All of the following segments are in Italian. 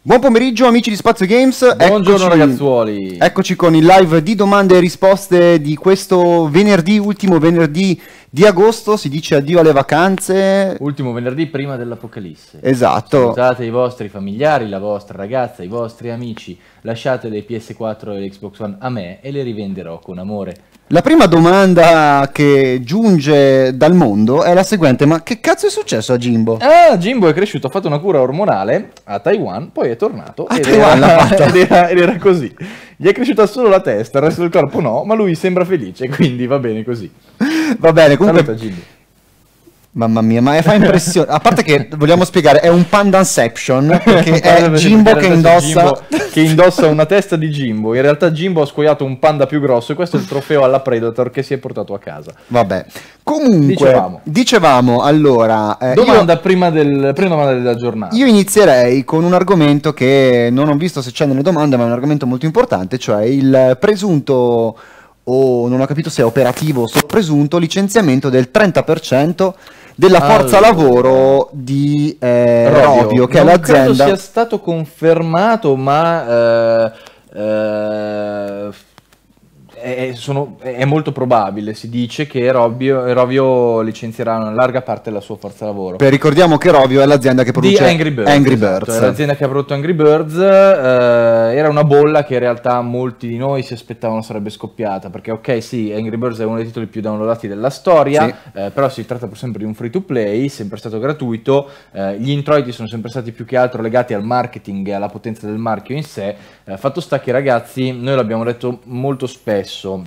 Buon pomeriggio amici di Spazio Games, buongiorno eccoci, ragazzuoli. Eccoci con il live di domande e risposte di questo venerdì, ultimo venerdì di agosto si dice addio alle vacanze. Ultimo venerdì prima dell'Apocalisse. Esatto. Scusate i vostri familiari, la vostra ragazza, i vostri amici. Lasciate le PS4 e le Xbox One a me e le rivenderò con amore. La prima domanda che giunge dal mondo è la seguente: ma che cazzo è successo a Jimbo? Ah, Jimbo è cresciuto, ha fatto una cura ormonale a Taiwan, poi è tornato a ed, Taiwan era, ed, era, ed era così. Gli è cresciuta solo la testa, il resto del corpo no, ma lui sembra felice, quindi va bene così. Va bene, comunque... Saluta, Gilly. Mamma mia, ma fa impressione. A parte che vogliamo spiegare, è un pandanception Che è Jimbo che indossa Jimbo, che indossa una testa di Jimbo. In realtà Jimbo ha scoiato un panda più grosso e questo è il trofeo alla Predator che si è portato a casa. Vabbè. Comunque, dicevamo, dicevamo allora, eh, domanda io, prima, del, prima domanda della giornata. Io inizierei con un argomento che non ho visto se c'è nelle domande, ma è un argomento molto importante, cioè il presunto o non ho capito se è operativo o solo presunto, licenziamento del 30% della forza allora, lavoro di eh, Rovio, Rovio, che non è l'azienda... credo sia stato confermato, ma... Eh, eh, è, sono, è, molto probabile, si dice che Rovio, Rovio, licenzierà una larga parte della sua forza lavoro. Beh, ricordiamo che Rovio è l'azienda che produce Angry Birds. Angry esatto, Birds. Esatto, l'azienda che ha prodotto Angry Birds, eh, era una bolla che in realtà molti di noi si aspettavano sarebbe scoppiata, perché ok sì, Angry Birds è uno dei titoli più downloadati della storia, sì. eh, però si tratta pur sempre di un free to play, sempre stato gratuito, eh, gli introiti sono sempre stati più che altro legati al marketing e alla potenza del marchio in sé, eh, fatto sta che ragazzi, noi l'abbiamo detto molto spesso, adesso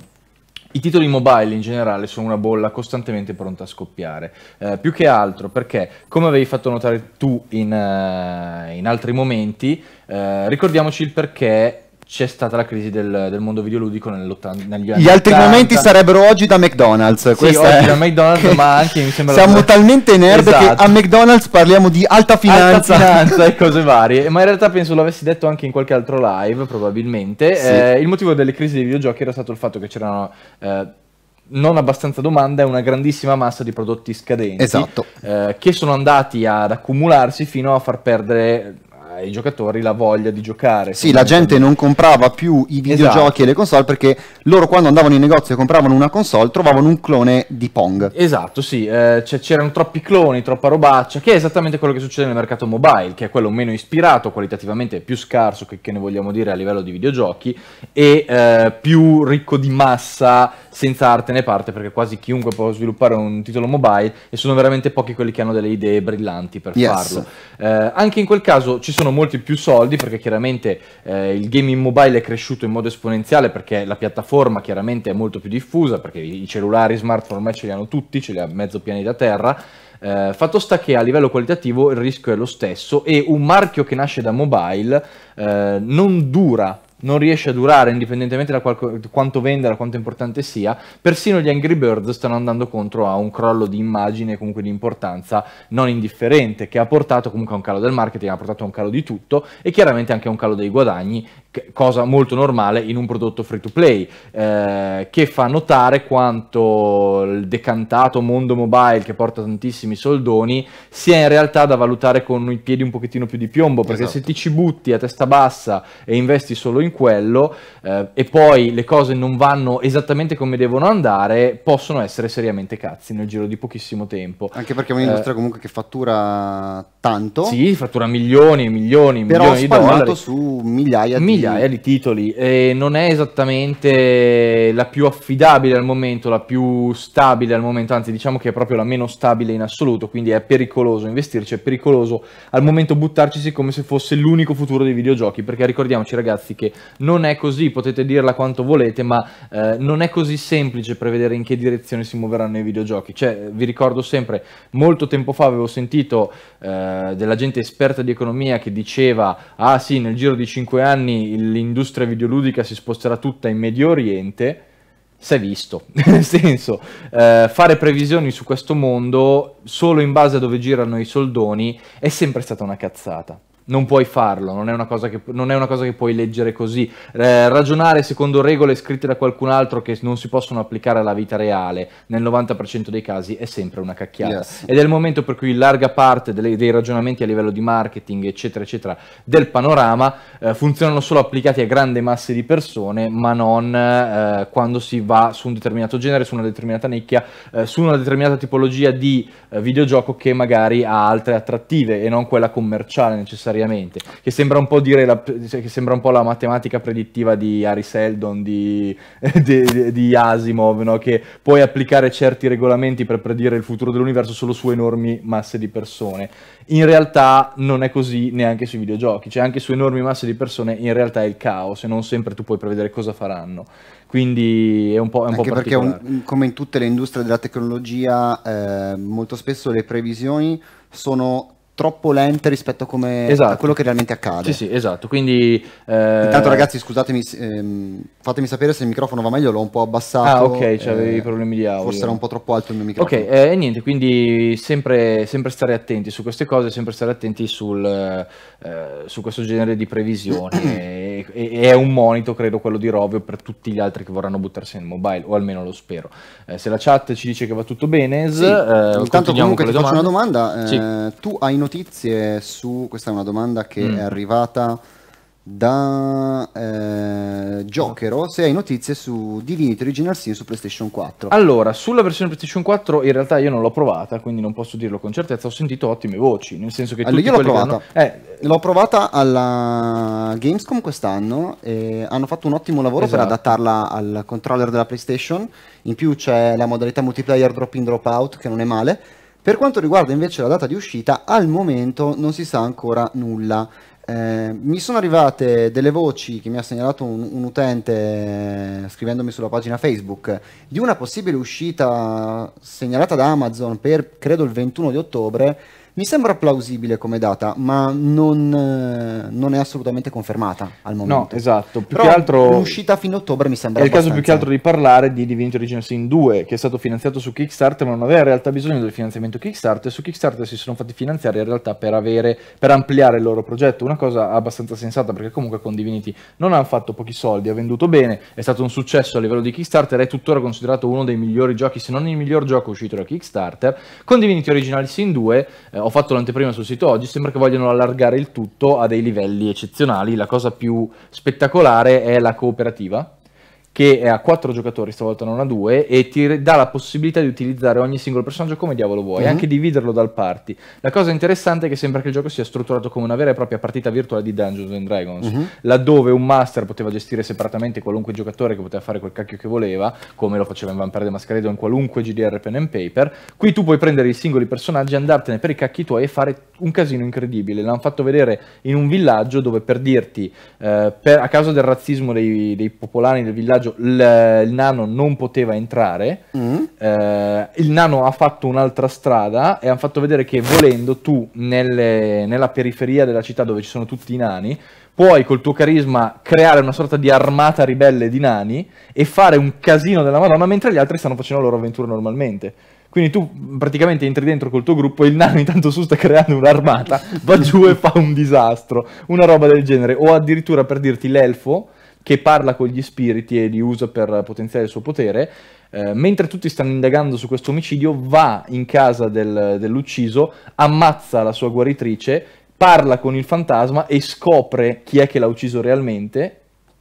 i titoli mobile in generale sono una bolla costantemente pronta a scoppiare, eh, più che altro perché, come avevi fatto notare tu in, uh, in altri momenti, eh, ricordiamoci il perché c'è stata la crisi del, del mondo videoludico negli anni Gli altri momenti sarebbero oggi da McDonald's. Sì, oggi è... da McDonald's, ma anche mi sembra... Siamo la... talmente nerd esatto. che a McDonald's parliamo di alta finanza. Alta finanza e cose varie. Ma in realtà penso l'avessi detto anche in qualche altro live, probabilmente. Sì. Eh, il motivo delle crisi dei videogiochi era stato il fatto che c'erano... Eh, non abbastanza domanda e una grandissima massa di prodotti scadenti esatto. eh, che sono andati ad accumularsi fino a far perdere ai giocatori la voglia di giocare. Sì, la gente non comprava più i esatto. videogiochi esatto. e le console perché loro quando andavano in negozio e compravano una console trovavano un clone di Pong. Esatto, sì, eh, cioè, c'erano troppi cloni, troppa robaccia, che è esattamente quello che succede nel mercato mobile, che è quello meno ispirato, qualitativamente più scarso che, che ne vogliamo dire a livello di videogiochi e eh, più ricco di massa senza arte né parte perché quasi chiunque può sviluppare un titolo mobile e sono veramente pochi quelli che hanno delle idee brillanti per yes. farlo. Eh, anche in quel caso ci sono molti più soldi perché chiaramente eh, il gaming mobile è cresciuto in modo esponenziale perché la piattaforma chiaramente è molto più diffusa perché i cellulari, i smartphone ormai ce li hanno tutti, ce li ha mezzo pianeta Terra. Eh, fatto sta che a livello qualitativo il rischio è lo stesso e un marchio che nasce da mobile eh, non dura non riesce a durare indipendentemente da qualco, quanto venda, da quanto importante sia, persino gli Angry Birds stanno andando contro a un crollo di immagine comunque di importanza non indifferente che ha portato comunque a un calo del marketing, ha portato a un calo di tutto e chiaramente anche a un calo dei guadagni, cosa molto normale in un prodotto free to play, eh, che fa notare quanto il decantato mondo mobile che porta tantissimi soldoni sia in realtà da valutare con i piedi un pochettino più di piombo, perché esatto. se ti ci butti a testa bassa e investi solo in quello eh, e poi le cose non vanno esattamente come devono andare, possono essere seriamente cazzi nel giro di pochissimo tempo. Anche perché è un'industria eh, comunque che fattura tanto. Sì, fattura milioni e milioni, milioni di dollari. su migliaia, migliaia di... di... titoli e non è esattamente la più affidabile al momento, la più stabile al momento, anzi diciamo che è proprio la meno stabile in assoluto, quindi è pericoloso investirci, è pericoloso al momento buttarci come se fosse l'unico futuro dei videogiochi, perché ricordiamoci ragazzi che non è così, potete dirla quanto volete, ma eh, non è così semplice prevedere in che direzione si muoveranno i videogiochi. Cioè, vi ricordo sempre, molto tempo fa avevo sentito eh, della gente esperta di economia che diceva, ah sì, nel giro di 5 anni l'industria videoludica si sposterà tutta in Medio Oriente si è visto, nel senso eh, fare previsioni su questo mondo solo in base a dove girano i soldoni è sempre stata una cazzata non puoi farlo, non è una cosa che, una cosa che puoi leggere così. Eh, ragionare secondo regole scritte da qualcun altro che non si possono applicare alla vita reale, nel 90% dei casi, è sempre una cacchiata. Yes. Ed è il momento per cui larga parte delle, dei ragionamenti a livello di marketing, eccetera, eccetera, del panorama eh, funzionano solo applicati a grandi masse di persone, ma non eh, quando si va su un determinato genere, su una determinata nicchia, eh, su una determinata tipologia di eh, videogioco che magari ha altre attrattive e non quella commerciale necessariamente necessariamente, che sembra un po', la, cioè, sembra un po la, matematica predittiva di Harry Seldon, di, di, di Asimov, no? che puoi applicare certi regolamenti per predire il futuro dell'universo solo su enormi masse di persone. In realtà non è così neanche sui videogiochi, cioè anche su enormi masse di persone in realtà è il caos e non sempre tu puoi prevedere cosa faranno quindi è un po', è un Anche po perché un, come in tutte le industrie della tecnologia eh, molto spesso le previsioni sono troppo lente rispetto a, come, esatto. a, quello che realmente accade. Sì, sì, esatto. Quindi, eh... Intanto, ragazzi, scusatemi, ehm, fatemi sapere se il microfono va meglio, l'ho un po' abbassato. Ah, ok, cioè avevi eh, problemi di audio. Forse era un po' troppo alto il mio microfono. Ok, eh, e eh, niente, quindi sempre, sempre, stare attenti su queste cose, sempre stare attenti sul, eh, su questo genere di previsioni. e, e, è un monito, credo, quello di Rovio per tutti gli altri che vorranno buttarsi nel mobile, o almeno lo spero. se la chat ci dice che va tutto bene, sì. intanto comunque ti domande. faccio una domanda. Sì. Tu hai notizie su, questa è una domanda che mm. è arrivata da eh, se hai notizie su Divinity Original Sin su PlayStation 4 allora sulla versione PlayStation 4 in realtà io non l'ho provata quindi non posso dirlo con certezza ho sentito ottime voci nel senso che allora, io l'ho provata hanno... eh, l'ho provata alla Gamescom quest'anno e hanno fatto un ottimo lavoro esatto. per adattarla al controller della PlayStation in più c'è la modalità multiplayer drop in drop out che non è male per quanto riguarda invece la data di uscita, al momento non si sa ancora nulla. Eh, mi sono arrivate delle voci che mi ha segnalato un, un utente eh, scrivendomi sulla pagina Facebook di una possibile uscita segnalata da Amazon per credo il 21 di ottobre mi sembra plausibile come data, ma non, eh, non è assolutamente confermata al momento. No, esatto. Più Però che altro... L'uscita fino a ottobre mi sembra... È abbastanza... il caso più che altro di parlare di Divinity Original Sin 2, che è stato finanziato su Kickstarter, ma non aveva in realtà bisogno del finanziamento Kickstarter. Su Kickstarter si sono fatti finanziare in realtà per, avere, per ampliare il loro progetto. Una cosa abbastanza sensata, perché comunque con Divinity non hanno fatto pochi soldi, ha venduto bene, è stato un successo a livello di Kickstarter, è tuttora considerato uno dei migliori giochi, se non il miglior gioco uscito da Kickstarter. Con Divinity Original Sin 2... Eh, ho fatto l'anteprima sul sito oggi, sembra che vogliano allargare il tutto a dei livelli eccezionali. La cosa più spettacolare è la cooperativa, che è a 4 giocatori, stavolta non a 2, e ti dà la possibilità di utilizzare ogni singolo personaggio come diavolo vuoi, mm-hmm. anche dividerlo dal party. La cosa interessante è che sembra che il gioco sia strutturato come una vera e propria partita virtuale di Dungeons and Dragons, mm-hmm. laddove un master poteva gestire separatamente qualunque giocatore che poteva fare quel cacchio che voleva, come lo faceva in Vampire the Masquerade o in qualunque GDR pen and paper. Qui tu puoi prendere i singoli personaggi, andartene per i cacchi tuoi e fare un casino incredibile. L'hanno fatto vedere in un villaggio dove per dirti, eh, per, a causa del razzismo dei, dei popolani del villaggio, villaggio l- il nano non poteva entrare, mm. eh, il nano ha fatto un'altra strada e ha fatto vedere che volendo tu nelle, nella periferia della città dove ci sono tutti i nani, puoi col tuo carisma creare una sorta di armata ribelle di nani e fare un casino della Madonna mentre gli altri stanno facendo la loro avventura normalmente. Quindi tu praticamente entri dentro col tuo gruppo e il nano intanto su sta creando un'armata, va giù e fa un disastro, una roba del genere. O addirittura per dirti l'elfo che parla con gli spiriti e li usa per potenziare il suo potere. Eh, mentre tutti stanno indagando su questo omicidio, va in casa del, dell'ucciso, ammazza la sua guaritrice, parla con il fantasma e scopre chi è che l'ha ucciso realmente.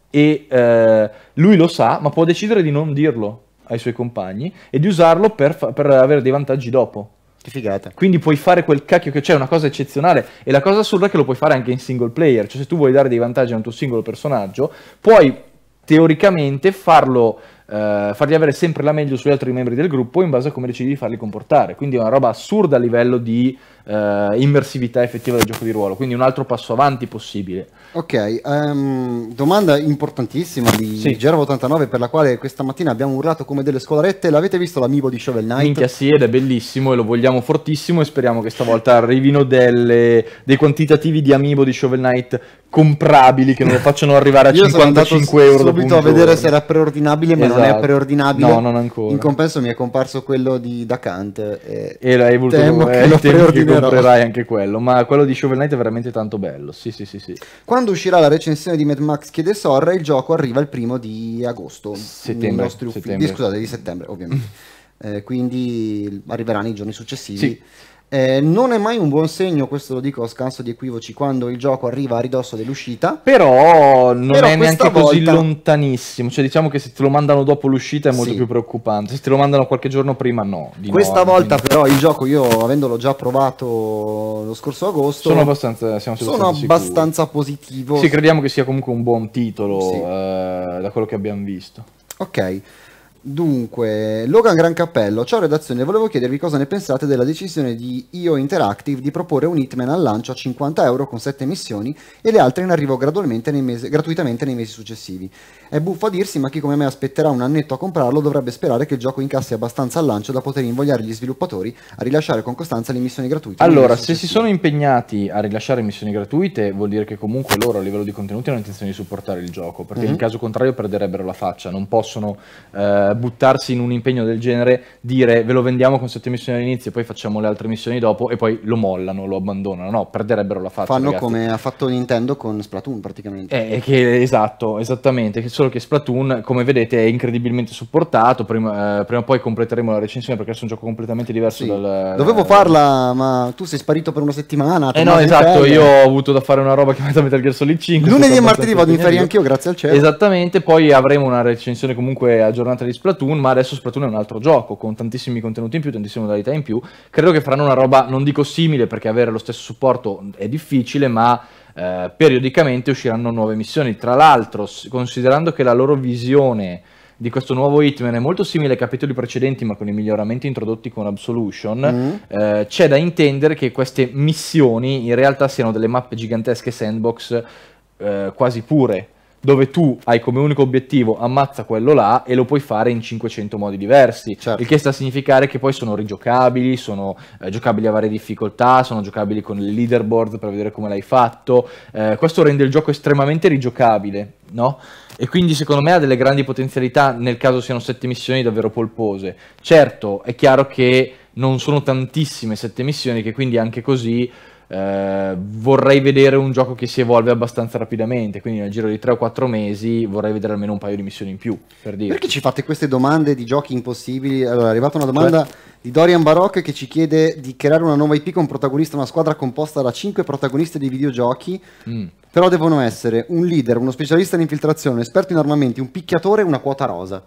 E eh, lui lo sa, ma può decidere di non dirlo ai suoi compagni e di usarlo per, per avere dei vantaggi dopo. Che figata. Quindi puoi fare quel cacchio che c'è, è una cosa eccezionale. E la cosa assurda è che lo puoi fare anche in single player. Cioè, se tu vuoi dare dei vantaggi a un tuo singolo personaggio, puoi teoricamente farlo eh, fargli avere sempre la meglio sugli altri membri del gruppo in base a come decidi di farli comportare. Quindi è una roba assurda a livello di eh, immersività effettiva del gioco di ruolo, quindi un altro passo avanti possibile. Ok, um, domanda importantissima di sì. Gervo89 per la quale questa mattina abbiamo urlato come delle scolarette, l'avete visto l'amibo di Shovel Knight? Minchia sì, ed è bellissimo e lo vogliamo fortissimo e speriamo che stavolta arrivino delle, dei quantitativi di amibo di Shovel Knight comprabili che non lo facciano arrivare a 55 euro. Io sono andato subito a vedere se era preordinabile ma esatto. non non è esatto. preordinabile. No, non ancora. In compenso mi è comparso quello di Da E, e l'hai voluto temo che eh, lo preordinerò. Che comprerai anche quello, ma quello di Shovel Knight è veramente tanto bello. Sì, sì, sì, sì. Quando uscirà la recensione di Mad Max Chiede Sorra, il gioco arriva il primo di agosto. Settembre. settembre. Di, eh, scusate, di settembre, ovviamente. eh, quindi arriverà nei giorni successivi. Sì. Eh, non è mai un buon segno, questo lo dico a scanso di equivoci, quando il gioco arriva a ridosso dell'uscita. Però non Però è neanche volta... così lontanissimo. Cioè, diciamo che se te lo mandano dopo l'uscita è molto sì. più preoccupante. Se te lo mandano qualche giorno prima, no. questa nuovo, volta, quindi... però, il gioco io avendolo già provato lo scorso agosto. Sono abbastanza, siamo sono abbastanza positivo. Sì, crediamo che sia comunque un buon titolo sì. eh, da quello che abbiamo visto. Ok. Dunque, Logan Gran Cappello, ciao redazione, volevo chiedervi cosa ne pensate della decisione di IO Interactive di proporre un Hitman al lancio a 50 euro con 7 missioni e le altre in arrivo nei mesi, gratuitamente nei mesi successivi. È buffo a dirsi, ma chi come me aspetterà un annetto a comprarlo dovrebbe sperare che il gioco incassi abbastanza al lancio da poter invogliare gli sviluppatori a rilasciare con costanza le missioni gratuite. Allora, se si sono impegnati a rilasciare missioni gratuite, vuol dire che comunque loro a livello di contenuti hanno intenzione di supportare il gioco, perché mm-hmm. in mhm. caso contrario perderebbero la faccia, non possono eh, buttarsi in un impegno del genere, dire ve lo vendiamo con sette missioni all'inizio, e poi facciamo le altre missioni dopo e poi lo mollano, lo abbandonano, no, perderebbero la faccia. Fanno ragazzi. come ha fatto Nintendo con Splatoon praticamente. Eh, eh che, esatto, esattamente. Che solo che Splatoon, come vedete, è incredibilmente supportato. Prima, eh, prima o poi completeremo la recensione perché adesso è un gioco completamente diverso sì. dal. Dovevo eh, farla, ma tu sei sparito per una settimana. Eh no, esatto, io ho avuto da fare una roba che mette Metal Gear Solid 5. Lunedì e martedì vado in ferie anch'io, grazie al cielo. Esattamente, poi avremo una recensione comunque aggiornata di Splatoon, ma adesso Splatoon è un altro gioco con tantissimi contenuti in più, tantissime modalità in più. Credo che faranno una roba, non dico simile perché avere lo stesso supporto è difficile, ma eh, periodicamente usciranno nuove missioni. Tra l'altro, considerando che la loro visione di questo nuovo Hitman è molto simile ai capitoli precedenti, ma con i miglioramenti introdotti con Absolution, mm. eh, c'è da intendere che queste missioni in realtà siano delle mappe gigantesche sandbox eh, quasi pure dove tu hai come unico obiettivo ammazza quello là e lo puoi fare in 500 modi diversi, certo. il che sta a significare che poi sono rigiocabili, sono eh, giocabili a varie difficoltà, sono giocabili con il leaderboard per vedere come l'hai fatto, eh, questo rende il gioco estremamente rigiocabile, no? E quindi secondo me ha delle grandi potenzialità nel caso siano sette missioni davvero polpose. Certo, è chiaro che non sono tantissime sette missioni che quindi anche così eh, vorrei vedere un gioco che si evolve abbastanza rapidamente, quindi nel giro di 3 o 4 mesi vorrei vedere almeno un paio di missioni in più. Per dire. Perché ci fate queste domande di giochi impossibili? Allora, è arrivata una domanda Beh. Cioè? di Dorian Baroc che ci chiede di creare una nuova IP con protagonista, una squadra composta da 5 protagonisti di videogiochi. Mm. Però devono essere un leader, uno specialista in infiltrazione, un esperto in armamenti, un picchiatore e una quota rosa.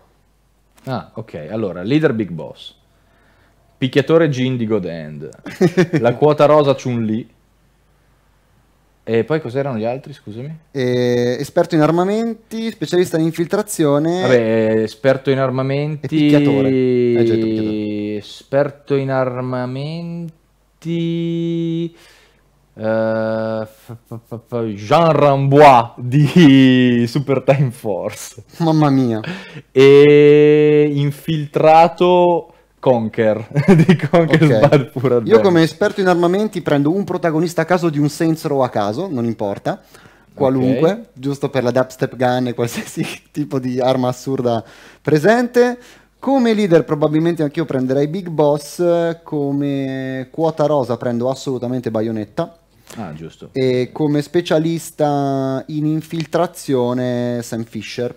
Ah, ok. Allora, leader Big Boss. Picchiatore Gin di God Hand. La quota rosa Chun Lee. E poi cos'erano gli altri, scusami? Eh, esperto in armamenti, specialista in infiltrazione. Vabbè, esperto in armamenti. E picchiatore. Hai eh, picchiatore. Esperto in armamenti. Eh, Jean Rambois di Super Time Force. Mamma mia. E infiltrato Conker di Conker okay. Bad Pure Adventure. Io come esperto in armamenti prendo un protagonista a caso di un Saints a caso, non importa, qualunque, okay. giusto per la dubstep gun e qualsiasi tipo di arma assurda presente. Come leader probabilmente anch'io prenderei Big Boss, come quota rosa prendo assolutamente Bayonetta. Ah, giusto. E come specialista in infiltrazione Sam Fisher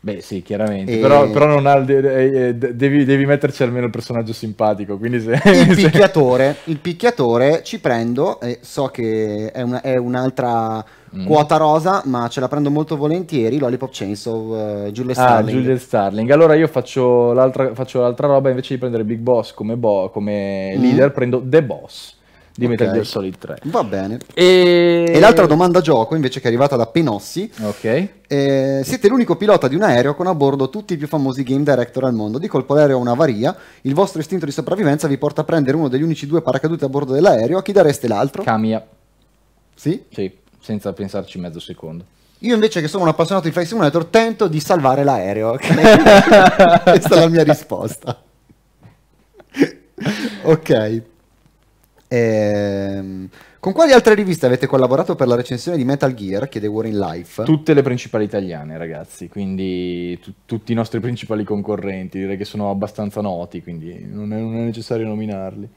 Beh, sì, chiaramente. E... Però, però, non ha eh, de- devi, devi, metterci almeno il personaggio simpatico. Quindi se... il, picchiatore, il picchiatore ci prendo. Eh, so che è, una, è un'altra mm. quota rosa, ma ce la prendo molto volentieri. Lollipop Chainsaw, uh, eh, Julia ah, Starling. Julia Starling. Allora io faccio l'altra, faccio l'altra roba. Invece di prendere Big Boss come, bo- come mm. leader, prendo The Boss di okay. Metal Gear Solid 3. Va bene. E... e... l'altra domanda gioco invece che è arrivata da Penossi. Ok. Eh, siete l'unico pilota di un aereo con a bordo tutti i più famosi game director al mondo. Di colpo l'aereo ha un'avaria, il vostro istinto di sopravvivenza vi porta a prendere uno degli unici due paracadute a bordo dell'aereo. A chi dareste l'altro? Camia. Sì? Sì, senza pensarci mezzo secondo. Io invece che sono un appassionato di Flight Simulator tento di salvare l'aereo. Okay? Questa è la mia risposta. ok. Ehm, con quali altre riviste avete collaborato per la recensione di Metal Gear? Chiede War Life. Tutte le principali italiane, ragazzi, quindi t- tutti i nostri principali concorrenti, direi che sono abbastanza noti, quindi non è, non è necessario nominarli.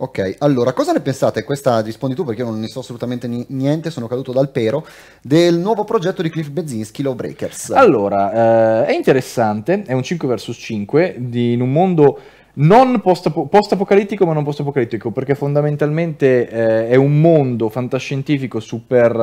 Ok, allora cosa ne pensate? Questa rispondi tu perché io non ne so assolutamente n- niente, sono caduto dal pero del nuovo progetto di Cliff Bezinski, Lawbreakers. Allora, eh, è interessante, è un 5 vs 5 di, in un mondo non post-apocalittico, ma non post-apocalittico, perché fondamentalmente eh, è un mondo fantascientifico super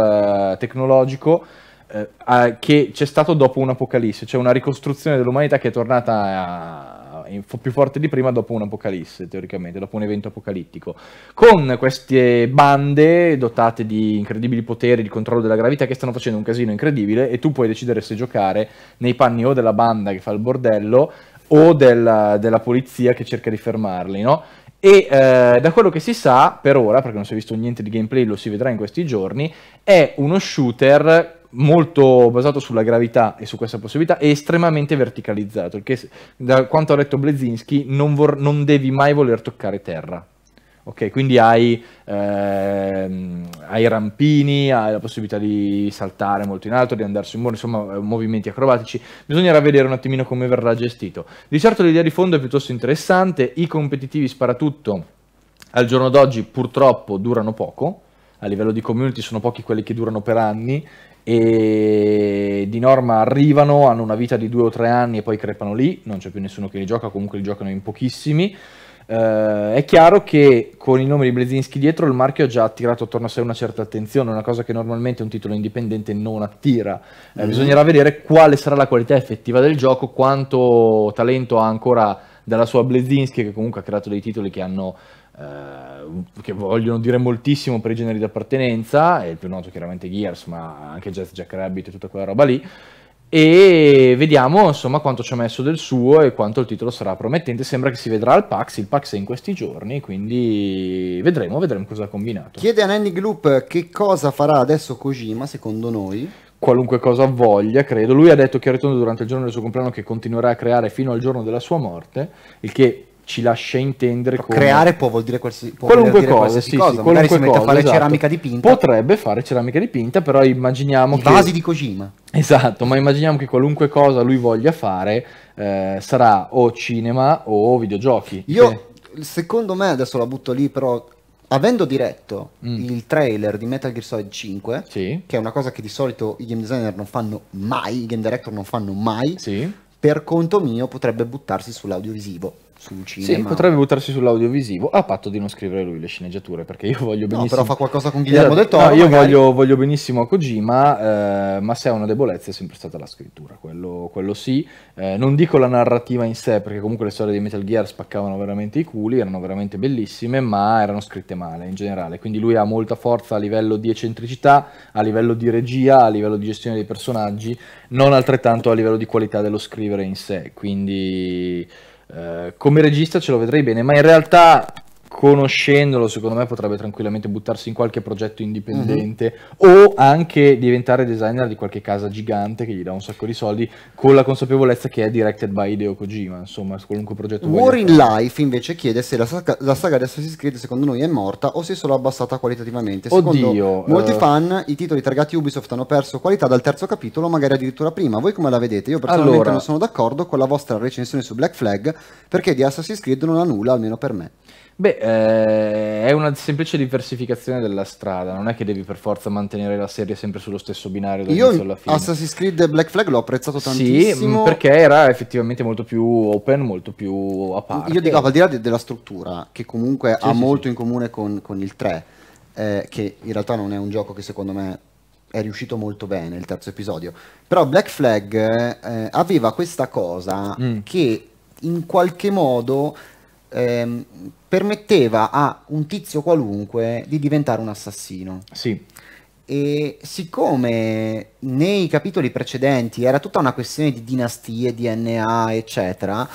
eh, tecnologico eh, che c'è stato dopo un'apocalisse, cioè una ricostruzione dell'umanità che è tornata a, in, più forte di prima dopo un'apocalisse, teoricamente, dopo un evento apocalittico, con queste bande dotate di incredibili poteri di controllo della gravità che stanno facendo un casino incredibile e tu puoi decidere se giocare nei panni o della banda che fa il bordello o della, della polizia che cerca di fermarli, no? E eh, da quello che si sa per ora, perché non si è visto niente di gameplay, lo si vedrà in questi giorni, è uno shooter molto basato sulla gravità e su questa possibilità e estremamente verticalizzato, il che da quanto ha detto Blezinski non, non devi mai voler toccare terra. Ok, quindi hai, ehm, hai, rampini, hai la possibilità di saltare molto in alto, di andare sui muri, insomma eh, movimenti acrobatici. Bisognerà vedere un attimino come verrà gestito. Di certo l'idea di fondo è piuttosto interessante, i competitivi sparatutto al giorno d'oggi purtroppo durano poco, a livello di community sono pochi quelli che durano per anni e di norma arrivano, hanno una vita di due o tre anni e poi crepano lì, non c'è più nessuno che li gioca, comunque li giocano in pochissimi. Uh, è chiaro che con il nome di Blazinski dietro il marchio ha già attirato attorno a sé una certa attenzione, una cosa che normalmente un titolo indipendente non attira. Mm. Eh, mm-hmm. bisognerà vedere quale sarà la qualità effettiva del gioco, quanto talento ha ancora dalla sua Blazinski, che comunque ha creato dei titoli che hanno eh, che vogliono dire moltissimo per i generi di appartenenza, e il più noto chiaramente Gears, ma anche Jazz Jack Rabbit e tutta quella roba lì e vediamo insomma quanto ci ha messo del suo e quanto il titolo sarà promettente. Sembra che si vedrà al PAX, il PAX è in questi giorni, quindi vedremo, vedremo cosa ha combinato. Chiede a Nanny Gloop che cosa farà adesso Kojima secondo noi qualunque cosa voglia, credo. Lui ha detto chiaramente durante il giorno del suo compleanno che continuerà a creare fino al giorno della sua morte, il che ci lascia intendere come... creare può vuol dire qualsi... può qualunque dire cosa, qualsiasi sì, cosa. Sì, qualunque si mette cosa, a fare esatto. ceramica dipinta potrebbe fare ceramica dipinta però immaginiamo I che vasi di Kojima Esatto, ma immaginiamo che qualunque cosa lui voglia fare eh, sarà o cinema o videogiochi. Io, che... secondo me, adesso la butto lì, però avendo diretto mm. il trailer di Metal Gear Solid 5, sì. che è una cosa che di solito i game designer non fanno mai, i game director non fanno mai, sì. per conto mio potrebbe buttarsi sull'audiovisivo sul cinema. Sì, potrebbe buttarsi sull'audiovisivo a patto di non scrivere lui le sceneggiature perché io voglio benissimo. No, però fa qualcosa con Guillermo esatto. del Toro. No, io voglio, voglio, benissimo a Kojima, eh, ma se ha una debolezza è sempre stata la scrittura, quello, quello sì. Eh, non dico la narrativa in sé perché comunque le storie di Metal Gear spaccavano veramente i culi, erano veramente bellissime, ma erano scritte male in generale. Quindi lui ha molta forza a livello di eccentricità, a livello di regia, a livello di gestione dei personaggi, non altrettanto a livello di qualità dello scrivere in sé. Quindi eh, come regista ce lo vedrei bene, ma in realtà conoscendolo, secondo me potrebbe tranquillamente buttarsi in qualche progetto indipendente mm-hmm. o anche diventare designer di qualche casa gigante che gli dà un sacco di soldi con la consapevolezza che è directed by Hideo Kojima, insomma, qualunque progetto War in Life invece chiede se la saga, la saga di Assassin's Creed secondo noi è morta o se è solo abbassata qualitativamente. Secondo Oddio, eh. molti uh... fan i titoli targati Ubisoft hanno perso qualità dal terzo capitolo, magari addirittura prima. Voi come la vedete? Io personalmente allora... non sono d'accordo con la vostra recensione su Black Flag perché di Assassin's Creed non ha nulla, almeno per me. Beh, eh, è una semplice diversificazione della strada, non è che devi per forza mantenere la serie sempre sullo stesso binario dall'inizio alla fine. Assassin's Creed Black Flag l'ho apprezzato tantissimo. Sì, mm, perché era effettivamente molto più open, molto più a parte. Io dico, al di là de- della struttura, che comunque sì, ha sì, molto sì. in comune con, con il 3, eh, che in realtà non è un gioco che secondo me è riuscito molto bene, il terzo episodio. Però Black Flag eh, aveva questa cosa mm. che in qualche modo... Ehm, permetteva a un tizio qualunque di diventare un assassino. Sì. E siccome nei capitoli precedenti era tutta una questione di dinastie, DNA, eccetera,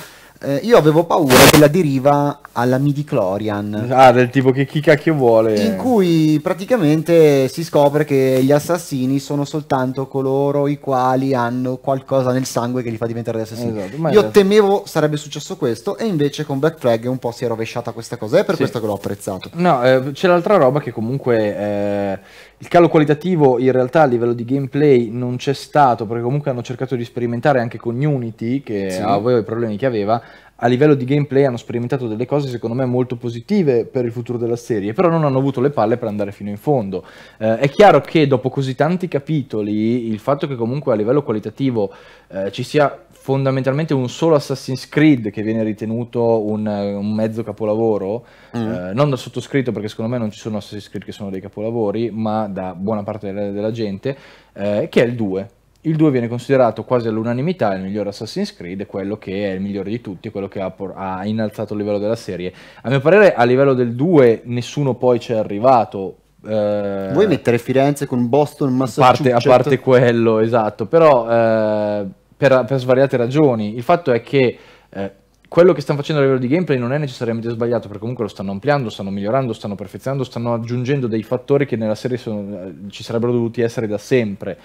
eh, io avevo paura della deriva alla midichlorian. Ah, del tipo che chi cacchio vuole. In cui praticamente si scopre che gli assassini sono soltanto coloro i quali hanno qualcosa nel sangue che li fa diventare assassini. Esatto, io è... temevo sarebbe successo questo e invece con Black Flag un po' si è rovesciata questa cosa. È per sì. questo che l'ho apprezzato. No, eh, c'è l'altra roba che comunque... Eh il calo qualitativo in realtà a livello di gameplay non c'è stato perché comunque hanno cercato di sperimentare anche con Unity che sì. aveva i problemi che aveva. A livello di gameplay hanno sperimentato delle cose secondo me molto positive per il futuro della serie, però non hanno avuto le palle per andare fino in fondo. Eh, è chiaro che dopo così tanti capitoli il fatto che comunque a livello qualitativo eh, ci sia fondamentalmente un solo Assassin's Creed che viene ritenuto un, un mezzo capolavoro, mm. eh, non dal sottoscritto perché secondo me non ci sono Assassin's Creed che sono dei capolavori, ma da buona parte della, della gente, eh, che è il 2. Il 2 viene considerato quasi all'unanimità il migliore Assassin's Creed, quello che è il migliore di tutti, quello che ha, por- ha innalzato il livello della serie. A mio parere a livello del 2 nessuno poi c'è arrivato, eh, Vuoi mettere Firenze con Boston, Massachusetts? A parte, a parte quello, esatto, però eh, per, per, svariate ragioni. Il fatto è che eh, quello che stanno facendo a livello di gameplay non è necessariamente sbagliato, perché comunque lo stanno ampliando, stanno migliorando, stanno perfezionando, stanno aggiungendo dei fattori che nella serie sono, eh, ci sarebbero dovuti essere da sempre.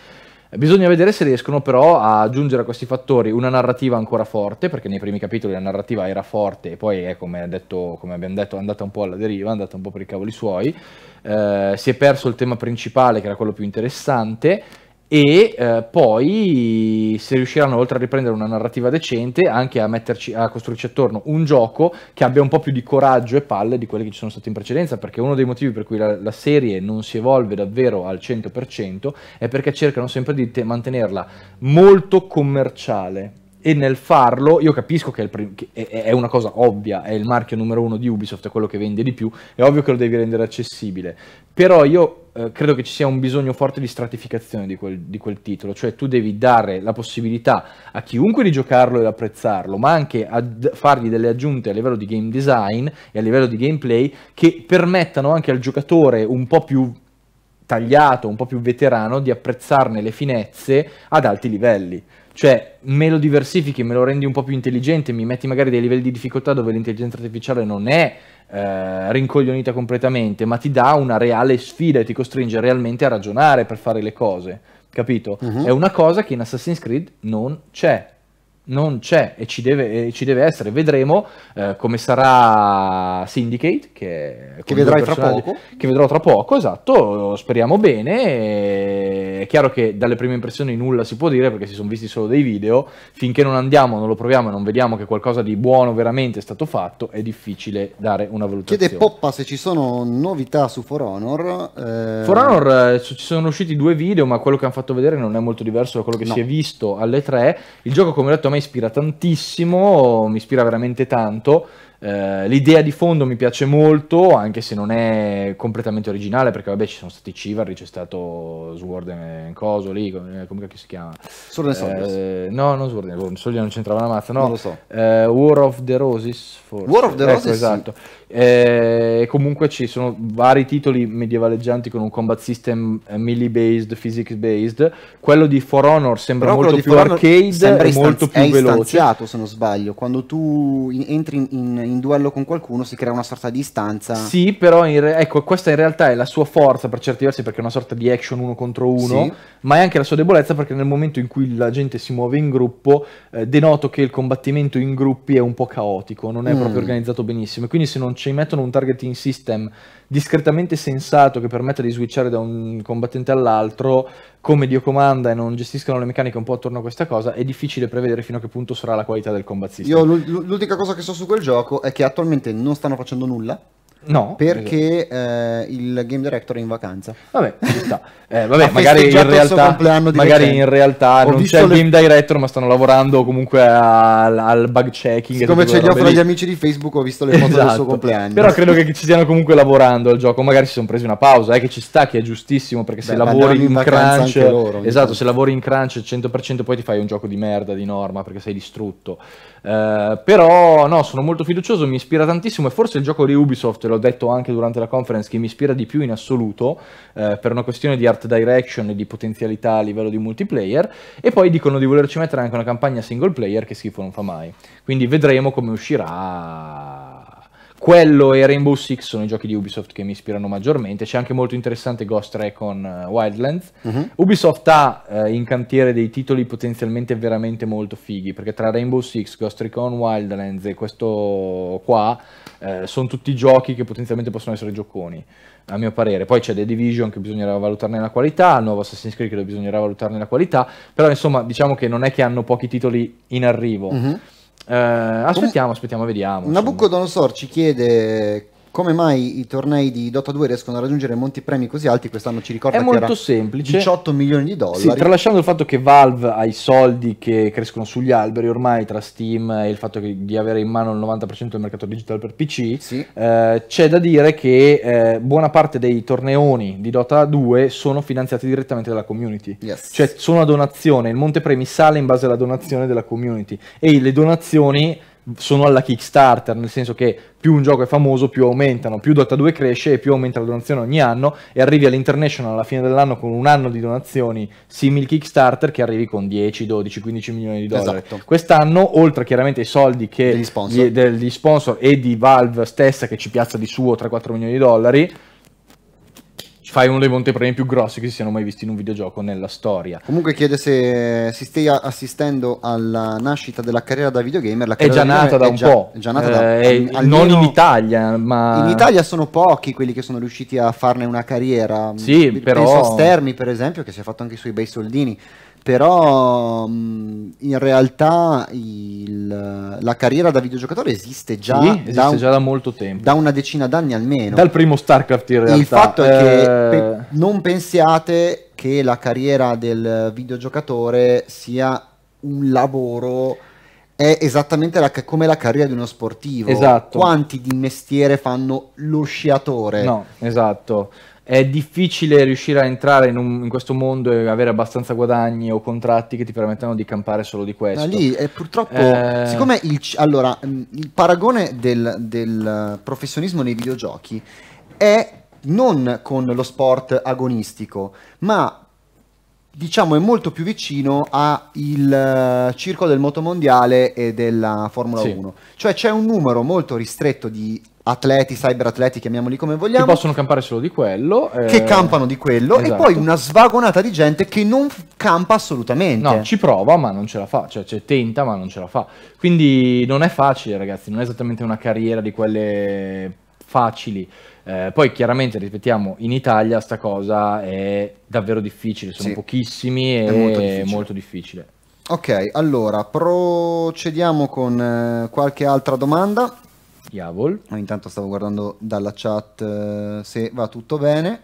Eh, bisogna vedere se riescono però a aggiungere a questi fattori una narrativa ancora forte, perché nei primi capitoli la narrativa era forte e poi è, come, detto, come abbiamo detto, è andata un po' alla deriva, è andata un po' per i cavoli suoi, eh, si è perso il tema principale che era quello più interessante, e eh, poi se riusciranno oltre a riprendere una narrativa decente anche a, metterci, a costruirci attorno un gioco che abbia un po' più di coraggio e palle di quelli che ci sono stati in precedenza perché uno dei motivi per cui la, la serie non si evolve davvero al 100% è perché cercano sempre di te- mantenerla molto commerciale e nel farlo io capisco che è, prim- che è, una cosa ovvia, è il marchio numero uno di Ubisoft, è quello che vende di più, è ovvio che lo devi rendere accessibile, però io eh, credo che ci sia un bisogno forte di stratificazione di quel, di quel, titolo, cioè tu devi dare la possibilità a chiunque di giocarlo e apprezzarlo, ma anche a fargli delle aggiunte a livello di game design e a livello di gameplay che permettano anche al giocatore un po' più tagliato, un po' più veterano, di apprezzarne le finezze ad alti livelli. Cioè, me lo diversifichi, me lo rendi un po' più intelligente, mi metti magari dei livelli di difficoltà dove l'intelligenza artificiale non è eh, rincoglionita completamente, ma ti dà una reale sfida e ti costringe realmente a ragionare per fare le cose, capito? Uh mhm. -huh. È una cosa che in Assassin's Creed non c'è non c'è e ci deve, e ci deve essere. Vedremo eh, come sarà Syndicate, che, che vedrai tra poco. Che vedrò tra poco, esatto, speriamo bene. È chiaro che dalle prime impressioni nulla si può dire perché si sono visti solo dei video. Finché non andiamo, non lo proviamo e non vediamo che qualcosa di buono veramente è stato fatto, è difficile dare una valutazione. Chiede Poppa se ci sono novità su For Honor. Eh... For Honor eh, ci sono usciti due video, ma quello che hanno fatto vedere non è molto diverso da quello che no. si è visto alle tre. Il gioco, come ho detto, a me me ispira tantissimo, mi ispira veramente tanto eh, l'idea di fondo mi piace molto, anche se non è completamente originale, perché vabbè ci sono stati Civarri, c'è stato Sword and Coso lì, eh, come, si chiama? Sword and Soldiers. Uh, no, non Sword and Soldiers, Soldier non c'entrava la mazza, no. Non lo so. Uh, War of the Roses, forse. War of the ecco, Roses, ecco, sì. esatto. E comunque ci sono vari titoli medievaleggianti con un combat system melee based, physics based. Quello di For Honor sembra Però molto più arcade e molto più veloce. È istanziato, se non sbaglio, quando tu entri in, in in duello con qualcuno si crea una sorta di distanza. Sì, però re- ecco, questa in realtà è la sua forza per certi versi perché è una sorta di action uno contro uno, sì. ma è anche la sua debolezza perché nel momento in cui la gente si muove in gruppo, eh, denoto che il combattimento in gruppi è un po' caotico, non è mm. proprio organizzato benissimo. Quindi se non ci mettono un targeting system discretamente sensato che permetta di switchare da un combattente all'altro, come Dio comanda e non gestiscono le meccaniche un po' attorno a questa cosa, è difficile prevedere fino a che punto sarà la qualità del combattista. Io l'unica cosa che so su quel gioco è che attualmente non stanno facendo nulla No. Perché eh, il game director è in vacanza. Vabbè, sta. Eh, vabbè, magari, in realtà, magari in realtà, non c'è il le... game director, ma stanno lavorando comunque al, al bug checking. Siccome ce li offrono gli amici di Facebook, ho visto le foto esatto. del suo esatto. compleanno. Però credo che ci stiano comunque lavorando al gioco. Magari si sono presi una pausa, eh, che ci sta, che è giustissimo, perché Beh, se lavori in, in crunch... Loro, esatto, se lavori in crunch 100% poi ti fai un gioco di merda di norma, perché sei distrutto. Eh, però no, sono molto fiducioso, mi ispira tantissimo e forse il gioco di Ubisoft, lo l'ho detto anche durante la conference, che mi ispira di più in assoluto eh, per una questione di art direction e di potenzialità a livello di multiplayer e poi dicono di volerci mettere anche una campagna single player che schifo non fa mai. Quindi vedremo come uscirà quello e Rainbow Six sono i giochi di Ubisoft che mi ispirano maggiormente. C'è anche molto interessante Ghost Recon eh, Wildlands. Uh-huh. Ubisoft ha uh, in cantiere dei titoli potenzialmente veramente molto fighi, perché tra Rainbow Six, Ghost Recon Wildlands e questo qua uh, sono tutti giochi che potenzialmente possono essere gioconi, a mio parere. Poi c'è The Division che bisognerà valutarne la qualità, il nuovo Assassin's Creed che bisognerà valutarne la qualità, però insomma diciamo che non è che hanno pochi titoli in arrivo. Uh-huh eh, aspettiamo, aspettiamo, vediamo. Nabucodonosor ci chiede come mai i tornei di Dota 2 riescono a raggiungere monti premi così alti quest'anno ci ricorda è molto semplice 18 milioni di dollari sì, tralasciando il fatto che Valve ha i soldi che crescono sugli alberi ormai tra Steam e il fatto che, di avere in mano il 90% del mercato digitale per PC sì. eh, c'è da dire che eh, buona parte dei torneoni di Dota 2 sono finanziati direttamente dalla community yes. cioè sono una donazione il monte premi sale in base alla donazione della community e le donazioni sono alla Kickstarter, nel senso che più un gioco è famoso, più aumentano, più Dota 2 cresce e più aumenta la donazione ogni anno e arrivi all'International alla fine dell'anno con un anno di donazioni simil Kickstarter che arrivi con 10, 12, 15 milioni di dollari. Esatto. Quest'anno, oltre chiaramente ai soldi che degli sponsor. Gli, degli sponsor e di Valve stessa che ci piazza di suo 3-4 milioni di dollari, fai uno dei montepremi più grossi che si siano mai visti in un videogioco nella storia. Comunque chiede se si stia assistendo alla nascita della carriera da videogamer. La è già nata da un già, po'. È già nata da, eh, eh almeno, non in Italia, ma... In Italia sono pochi quelli che sono riusciti a farne una carriera. Sì, Penso però... Penso a Stermi, per esempio, che si è fatto anche i suoi bei soldini però mm, in realtà il, la carriera da videogiocatore esiste già, sì, esiste da, un, già da molto tempo, da una decina d'anni almeno. Dal primo StarCraft in realtà. Il fatto eh... è che eh. pe non pensiate che la carriera del videogiocatore sia un lavoro è esattamente la, come la carriera di uno sportivo. Esatto. Quanti di mestiere fanno lo sciatore? No, esatto è difficile riuscire a entrare in, un, in, questo mondo e avere abbastanza guadagni o contratti che ti permettano di campare solo di questo. Ma lì è eh, purtroppo, eh... siccome il, allora, mm, il paragone del, del, professionismo nei videogiochi è non con lo sport agonistico, ma diciamo è molto più vicino al eh, circo del motomondiale e della Formula sì. 1. Cioè c'è un numero molto ristretto di atleti, cyberatleti, chiamiamoli come vogliamo. Che possono campare solo di quello. Eh... Che campano di quello esatto. e poi una svagonata di gente che non campa assolutamente. No, ci prova ma non ce la fa, cioè, cioè tenta ma non ce la fa. Quindi non è facile ragazzi, non è esattamente una carriera di quelle facili. Eh, poi chiaramente, ripetiamo, in Italia sta cosa è davvero difficile, sono sì. pochissimi e è molto difficile. molto difficile. Ok, allora procediamo con eh, qualche altra domanda. Yavol. Intanto stavo guardando dalla chat eh, se va tutto bene.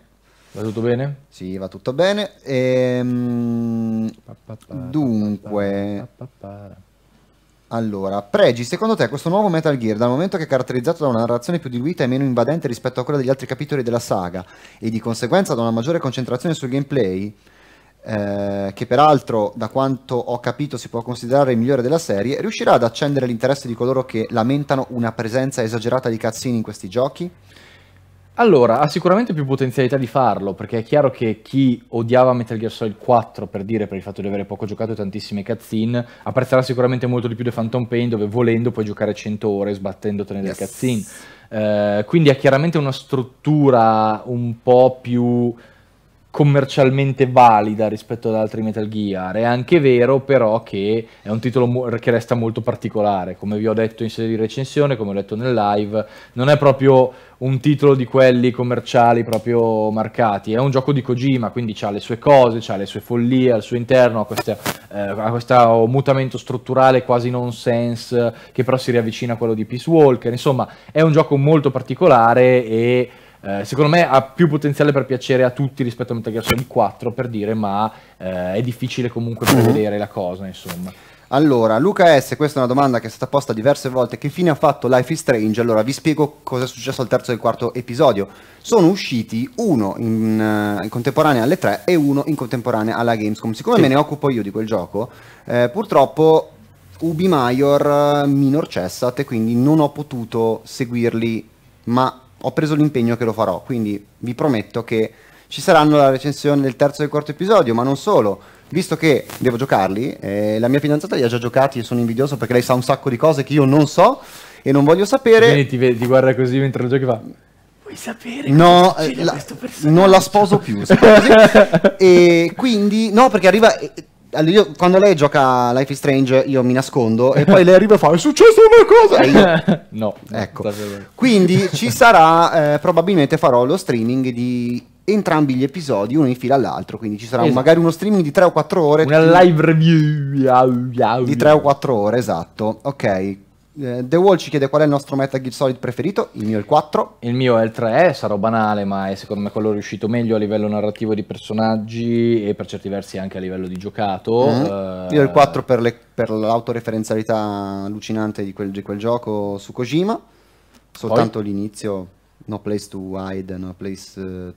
Va tutto bene? Sì, va tutto bene. Ehm, dunque... Allora, Pregi, secondo te questo nuovo Metal Gear, dal momento che è caratterizzato da una narrazione più diluita e meno invadente rispetto a quella degli altri capitoli della saga, e di conseguenza da una maggiore concentrazione sul gameplay, eh, che peraltro da quanto ho capito si può considerare il migliore della serie, riuscirà ad accendere l'interesse di coloro che lamentano una presenza esagerata di cazzini in questi giochi? Allora, ha sicuramente più potenzialità di farlo, perché è chiaro che chi odiava Metal Gear Solid 4 per dire per il fatto di avere poco giocato e tantissime cutscene, apprezzerà sicuramente molto di più The Phantom Pain, dove volendo puoi giocare 100 ore sbattendotene yes. le cutscene. Eh, quindi ha chiaramente una struttura un po' più commercialmente valida rispetto ad altri Metal Gear. È anche vero però che è un titolo mo- che resta molto particolare, come vi ho detto in sede di recensione, come ho detto nel live, non è proprio un titolo di quelli commerciali proprio marcati, è un gioco di Kojima, quindi ha le sue cose, ha le sue follie al suo interno, ha questo eh, oh, mutamento strutturale quasi nonsense che però si riavvicina a quello di Peace Walker, insomma è un gioco molto particolare e eh, secondo me ha più potenziale per piacere a tutti rispetto a Metal Gear Solid 4, per dire, ma eh, è difficile comunque mhm. prevedere la cosa, insomma. Allora, Luca S, questa è una domanda che è stata posta diverse volte, che fine ha fatto Life is Strange? Allora, vi spiego cosa è successo al terzo e al quarto episodio. Sono usciti uno in, eh, in contemporanea alle 3 e uno in contemporanea alla Gamescom. Siccome sì. me ne occupo io di quel gioco, eh, purtroppo Ubi Major eh, minor cessat e quindi non ho potuto seguirli, ma ho preso l'impegno che lo farò, quindi vi prometto che ci saranno la recensione del terzo e del quarto episodio, ma non solo, visto che devo giocarli, eh, la mia fidanzata li ha già giocati e sono invidioso perché lei sa un sacco di cose che io non so e non voglio sapere. Vieni, ti, ti guarda così mentre lo giochi fa. Vuoi sapere? No, eh, la, non la sposo più. e quindi, no, perché arriva... Eh, allora io, quando lei gioca Life is Strange io mi nascondo e poi lei arriva e fa è successa una cosa eh, io... no ecco quindi ci sarà eh, probabilmente farò lo streaming di entrambi gli episodi uno in fila all'altro quindi ci sarà esatto. magari uno streaming di 3 o 4 ore una live review di 3 o 4 ore esatto ok eh, The Wall ci chiede qual è il nostro Metal Gear Solid preferito, il mio è il 4. Il mio è il 3, sarò banale, ma è secondo me quello riuscito meglio a livello narrativo di personaggi e per certi versi anche a livello di giocato. Mm -hmm. uh, Io il 4 per, le, per l'autoreferenzialità allucinante di quel, di quel, gioco su Kojima, soltanto l'inizio, no place to hide, no place... Uh,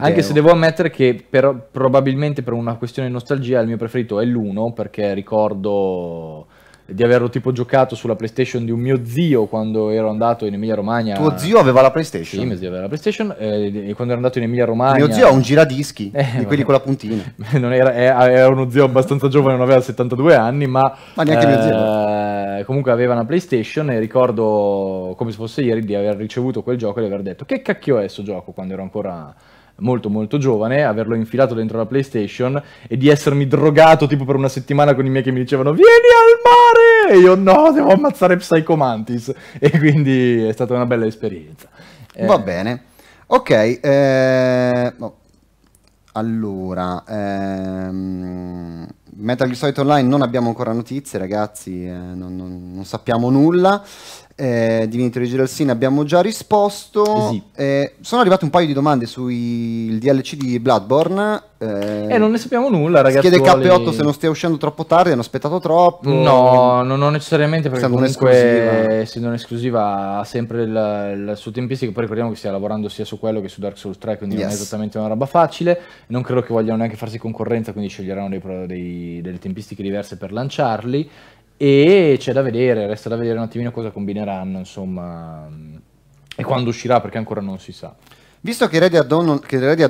anche se devo ammettere che per, probabilmente per una questione di nostalgia il mio preferito è l'1 perché ricordo di averlo tipo giocato sulla PlayStation di un mio zio quando ero andato in Emilia Romagna. Tuo zio aveva la PlayStation? Sì, mio zio aveva la PlayStation eh, quando ero andato in Emilia Romagna. mio zio ha un giradischi, eh, di quelli con la puntina. Era, eh, era, uno zio abbastanza giovane, non aveva 72 anni, ma... Ma neanche eh, mio zio. Eh, comunque aveva una PlayStation e ricordo come se fosse ieri di aver ricevuto quel gioco e di aver detto che cacchio è questo gioco quando ero ancora molto molto giovane, averlo infilato dentro la PlayStation e di essermi drogato tipo per una settimana con i miei che mi dicevano vieni al mare e io no, devo ammazzare Psycho Mantis e quindi è stata una bella esperienza. Eh. Va bene. Ok, eh... allora ehm... Metal Gear Solid Online non abbiamo ancora notizie ragazzi, eh, non, non, non, sappiamo nulla eh, Divini Origine del Sin abbiamo già risposto. Sì. Eh, sono arrivate un paio di domande sul DLC di Bloodborne. Eh, eh, non ne sappiamo nulla, ragazzi. Chiede K8 se non stia uscendo troppo tardi, hanno aspettato troppo. No, non, non necessariamente perché essendo comunque essendo un'esclusiva ha sempre il, il suo tempistico, poi ricordiamo che stia lavorando sia su quello che su Dark Souls 3, quindi yes. non è esattamente una roba facile. Non credo che vogliano neanche farsi concorrenza, quindi sceglieranno dei, dei, delle tempistiche diverse per lanciarli e c'è da vedere, resta da vedere un attimino cosa combineranno, insomma, e quando uscirà perché ancora non si sa. Visto che Ready add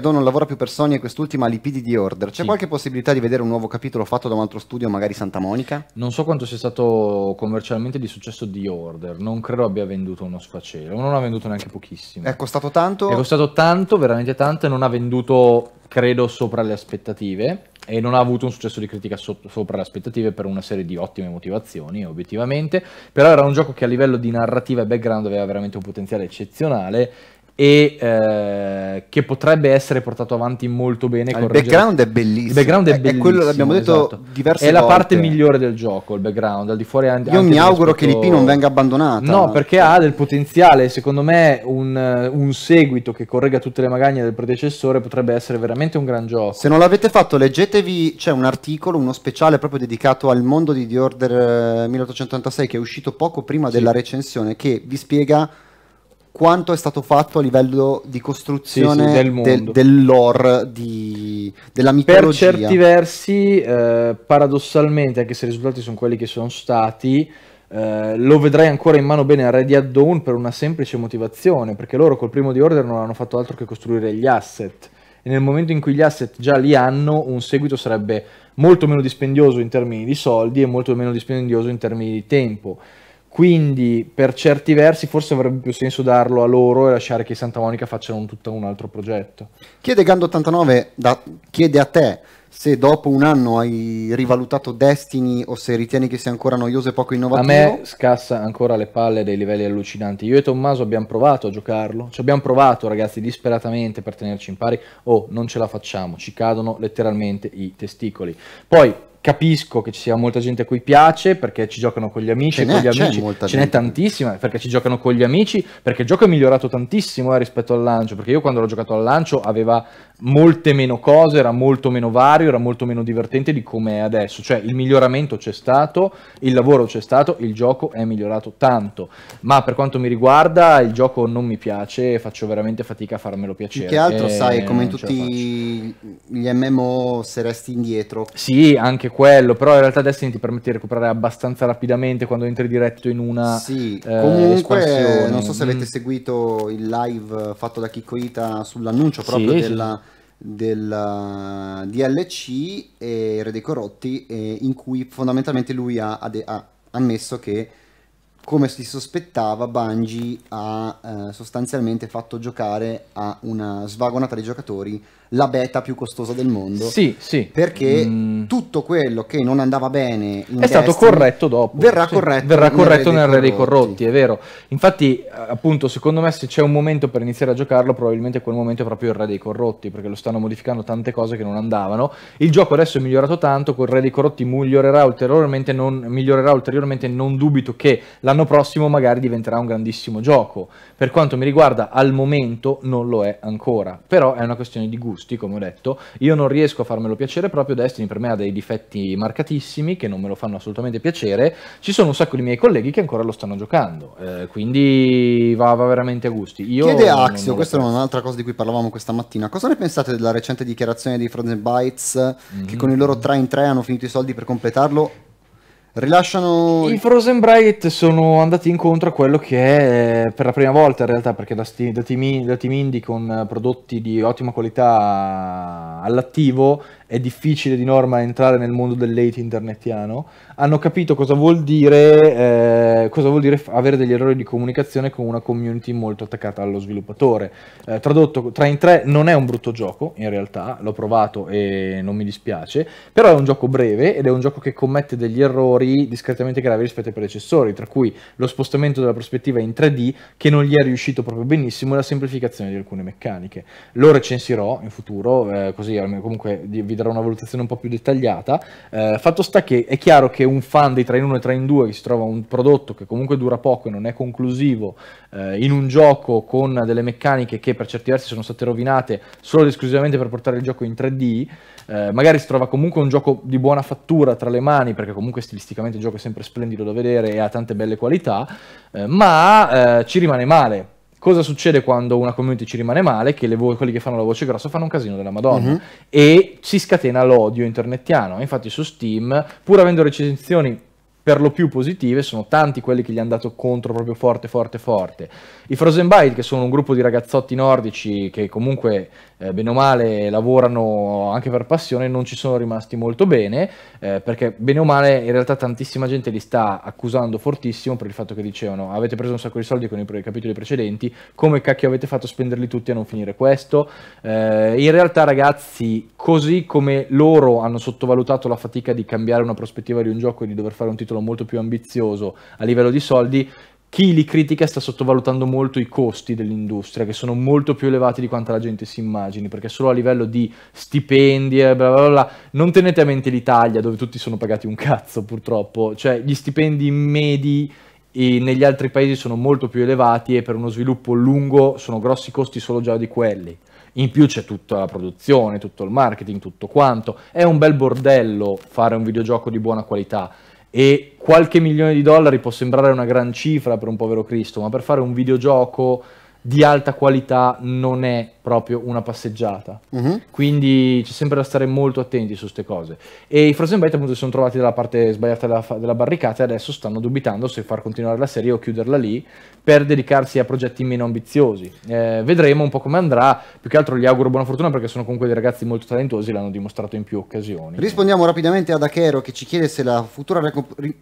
non, lavora più per Sony e quest'ultima l'IP di Order, c'è sì. qualche possibilità di vedere un nuovo capitolo fatto da un altro studio, magari Santa Monica? Non so quanto sia stato commercialmente di successo di Order, non credo abbia venduto uno sfacelo, non ha venduto neanche pochissimo. È costato tanto? È costato tanto, veramente tanto, e non ha venduto, credo, sopra le aspettative e non ha avuto un successo di critica so sopra le aspettative per una serie di ottime motivazioni, obiettivamente, però era un gioco che a livello di narrativa e background aveva veramente un potenziale eccezionale e eh, che potrebbe essere portato avanti molto bene. Ah, il background è bellissimo. Il background è, è eh, bellissimo. È quello l'abbiamo detto esatto. diverse è volte. È la parte migliore del gioco, il background, al di fuori anche Io mi auguro che l'IP non venga abbandonata. No, perché ha del potenziale, secondo me un, un seguito che corregga tutte le magagne del predecessore potrebbe essere veramente un gran gioco. Se non l'avete fatto, leggetevi, c'è un articolo, uno speciale proprio dedicato al mondo di The Order 1886 eh, che è uscito poco prima sì. della recensione che vi spiega quanto è stato fatto a livello di costruzione sì, sì, del, del, del, lore di, della mitologia. Per certi versi, eh, paradossalmente, anche se i risultati sono quelli che sono stati, eh, lo vedrai ancora in mano bene a Ready at Dawn per una semplice motivazione, perché loro col primo di Order non hanno fatto altro che costruire gli asset. E nel momento in cui gli asset già li hanno, un seguito sarebbe molto meno dispendioso in termini di soldi e molto meno dispendioso in termini di tempo. Quindi per certi versi forse avrebbe più senso darlo a loro e lasciare che Santa Monica facciano un, tutto un altro progetto. Chiede Gando89, chiede a te se dopo un anno hai rivalutato Destiny o se ritieni che sia ancora noioso e poco innovativo. A me scassa ancora le palle dei livelli allucinanti. Io e Tommaso abbiamo provato a giocarlo, ci abbiamo provato ragazzi disperatamente per tenerci in pari. Oh, non ce la facciamo, ci cadono letteralmente i testicoli. Poi capisco che ci sia molta gente a cui piace perché ci giocano con gli amici, ce con gli amici, ce n'è tantissima perché ci giocano con gli amici, perché il gioco è migliorato tantissimo eh, rispetto al lancio, perché io quando l'ho giocato al lancio aveva molte meno cose, era molto meno vario, era molto meno divertente di come è adesso, cioè il miglioramento c'è stato, il lavoro c'è stato, il gioco è migliorato tanto, ma per quanto mi riguarda il gioco non mi piace, faccio veramente fatica a farmelo piacere. Più che altro sai, eh, come in tutti gli MMO se resti indietro. Sì, anche quello, però in realtà Destiny ti permette di recuperare abbastanza rapidamente quando entri diretto in una sì, eh, comunque espansione. non so se avete mm. seguito il live fatto da Kikoita sull'annuncio proprio sì, della, sì. della eh, DLC e Re dei Corrotti eh, in cui fondamentalmente lui ha, ha, ha, ammesso che come si sospettava Bungie ha eh, sostanzialmente fatto giocare a una svagonata di giocatori la beta più costosa del mondo. Sì, sì. Perché mm. tutto quello che non andava bene è stato corretto dopo. Verrà sì, corretto. Verrà corretto nel Re dei Corrotti, è vero. Infatti, eh, appunto, secondo me se c'è un momento per iniziare a giocarlo, probabilmente quel momento è proprio il Re dei Corrotti, perché lo stanno modificando tante cose che non andavano. Il gioco adesso è migliorato tanto, col Re dei Corrotti migliorerà ulteriormente, non, migliorerà ulteriormente, non dubito che l'anno prossimo magari diventerà un grandissimo gioco. Per quanto mi riguarda, al momento non lo è ancora, però è una questione di gusto gusti, come ho detto. Io non riesco a farmelo piacere proprio Destiny, per me ha dei difetti marcatissimi che non me lo fanno assolutamente piacere. Ci sono un sacco di miei colleghi che ancora lo stanno giocando, eh, quindi va, va, veramente a gusti. Io Chiede Axio, non questa è un'altra cosa di cui parlavamo questa mattina. Cosa ne pensate della recente dichiarazione di Frozen Bytes mm-hmm. che mhm. con il loro 3 in 3 hanno finito i soldi per completarlo Rilasciano... I Frozen Bright sono andati incontro a quello che è eh, per la prima volta in realtà, perché da, da, team, da team indie con prodotti di ottima qualità all'attivo è difficile di norma entrare nel mondo del late internetiano, hanno capito cosa vuol dire, eh, cosa vuol dire avere degli errori di comunicazione con una community molto attaccata allo sviluppatore. Eh, tradotto tra in tre non è un brutto gioco, in realtà, l'ho provato e non mi dispiace, però è un gioco breve ed è un gioco che commette degli errori discretamente gravi rispetto ai predecessori, tra cui lo spostamento della prospettiva in 3D che non gli è riuscito proprio benissimo e la semplificazione di alcune meccaniche. Lo recensirò in futuro, eh, così comunque vi darò darà una valutazione un po' più dettagliata. Eh, fatto sta che è chiaro che un fan dei 3 in 1 e 3 in 2 che si trova un prodotto che comunque dura poco e non è conclusivo eh, in un gioco con delle meccaniche che per certi versi sono state rovinate solo ed esclusivamente per portare il gioco in 3D, eh, magari si trova comunque un gioco di buona fattura tra le mani perché comunque stilisticamente il gioco è sempre splendido da vedere e ha tante belle qualità, eh, ma eh, ci rimane male Cosa succede quando una community ci rimane male? Che vo- quelli che fanno la voce grossa fanno un casino della Madonna uh-huh. e si scatena l'odio internettiano. Infatti su Steam, pur avendo recensioni per lo più positive, sono tanti quelli che gli hanno dato contro proprio forte, forte, forte. I Frozen Bite, che sono un gruppo di ragazzotti nordici che comunque, eh, bene o male, lavorano anche per passione, non ci sono rimasti molto bene, eh, perché bene o male in realtà tantissima gente li sta accusando fortissimo per il fatto che dicevano avete preso un sacco di soldi con i capitoli precedenti, come cacchio avete fatto a spenderli tutti a non finire questo? Eh, in realtà ragazzi, così come loro hanno sottovalutato la fatica di cambiare una prospettiva di un gioco e di dover fare un titolo titolo molto più ambizioso a livello di soldi, chi li critica sta sottovalutando molto i costi dell'industria, che sono molto più elevati di quanto la gente si immagini, perché solo a livello di stipendi e bla bla bla, non tenete a mente l'Italia, dove tutti sono pagati un cazzo purtroppo, cioè gli stipendi medi negli altri paesi sono molto più elevati e per uno sviluppo lungo sono grossi costi solo già di quelli. In più c'è tutta la produzione, tutto il marketing, tutto quanto. È un bel bordello fare un videogioco di buona qualità e qualche milione di dollari può sembrare una gran cifra per un povero Cristo, ma per fare un videogioco di alta qualità non è proprio una passeggiata. Uh-huh. Quindi c'è sempre da stare molto attenti su queste cose. E i Frozen Byte appunto si sono trovati dalla parte sbagliata della, della, barricata e adesso stanno dubitando se far continuare la serie o chiuderla lì per dedicarsi a progetti meno ambiziosi. Eh, vedremo un po' come andrà, più che altro gli auguro buona fortuna perché sono comunque dei ragazzi molto talentuosi e l'hanno dimostrato in più occasioni. Rispondiamo rapidamente ad Akero che ci chiede se la futura,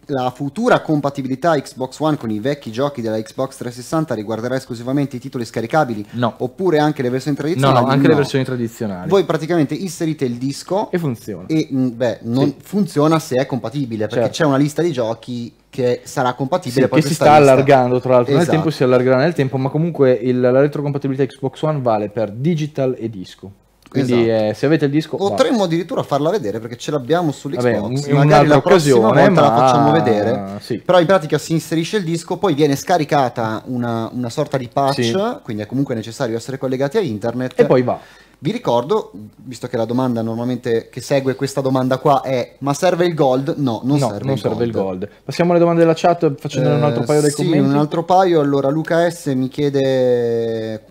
la futura compatibilità Xbox One con i vecchi giochi della Xbox 360 riguarderà esclusivamente i titoli scaricabili no. oppure anche le versioni versioni tradizionali? No, no anche no. le versioni tradizionali. Voi praticamente inserite il disco e funziona. E mm, beh, non sì. funziona se è compatibile, perché certo. c'è una lista di giochi che sarà compatibile. Sì, che si sta lista. allargando, tra l'altro, esatto. nel tempo si allargerà nel tempo, ma comunque il, la retrocompatibilità Xbox One vale per digital e disco. Quindi esatto. eh, se avete il disco... Potremmo va. addirittura farla vedere perché ce l'abbiamo sull'Xbox. Vabbè, Magari la prossima volta ma... la facciamo vedere. Sì. Però in pratica si inserisce il disco, poi viene scaricata una, una sorta di patch, sì. quindi è comunque necessario essere collegati a internet. E poi va. Vi ricordo, visto che la domanda normalmente che segue questa domanda qua è ma serve il gold? No, non, no, serve, non il serve gold. il gold. Passiamo alle domande della chat facendo eh, un altro eh, paio di sì, commenti. Sì, un altro paio. Allora Luca S mi chiede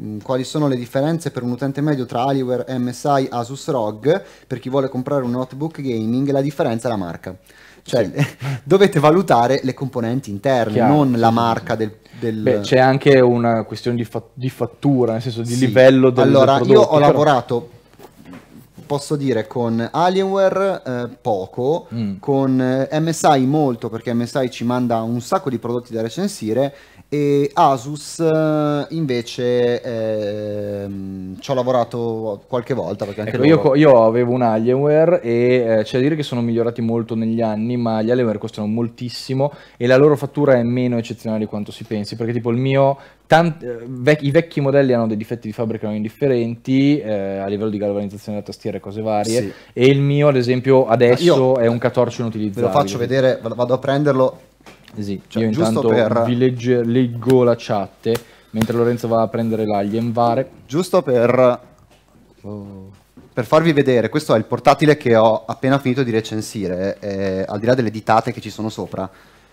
Mm, quali sono le differenze per un utente medio tra Aliware, MSI, Asus ROG per chi vuole comprare un notebook gaming, la differenza è la marca. Cioè, sì. dovete valutare le componenti interne, Chiaro. non la marca del, del... Beh, c'è anche una questione di, fa- di fattura, nel senso di sì. livello del Allora, prodotto, io ho però... lavorato posso dire con Alienware eh, poco, mm. con eh, MSI molto perché MSI ci manda un sacco di prodotti da recensire e Asus eh, invece ehm, ci ho lavorato qualche volta ecco, loro... io, io, avevo un Alienware e eh, c'è da dire che sono migliorati molto negli anni ma gli Alienware costano moltissimo e la loro fattura è meno eccezionale di quanto si pensi perché tipo il mio Tant- eh, vec- i vecchi modelli hanno dei difetti di fabbrica non indifferenti eh, a livello di galvanizzazione della tastiera e cose varie sì. e il mio ad esempio adesso Io è un 14 inutilizzabile ve lo faccio vedere vado a prenderlo sì, cioè, io intanto per... vi legge, leggo la chat eh, mentre Lorenzo va a prendere l'alien vare. Giusto per, oh. per, farvi vedere, questo è il portatile che ho appena finito di recensire, eh, al di là delle ditate che ci sono sopra.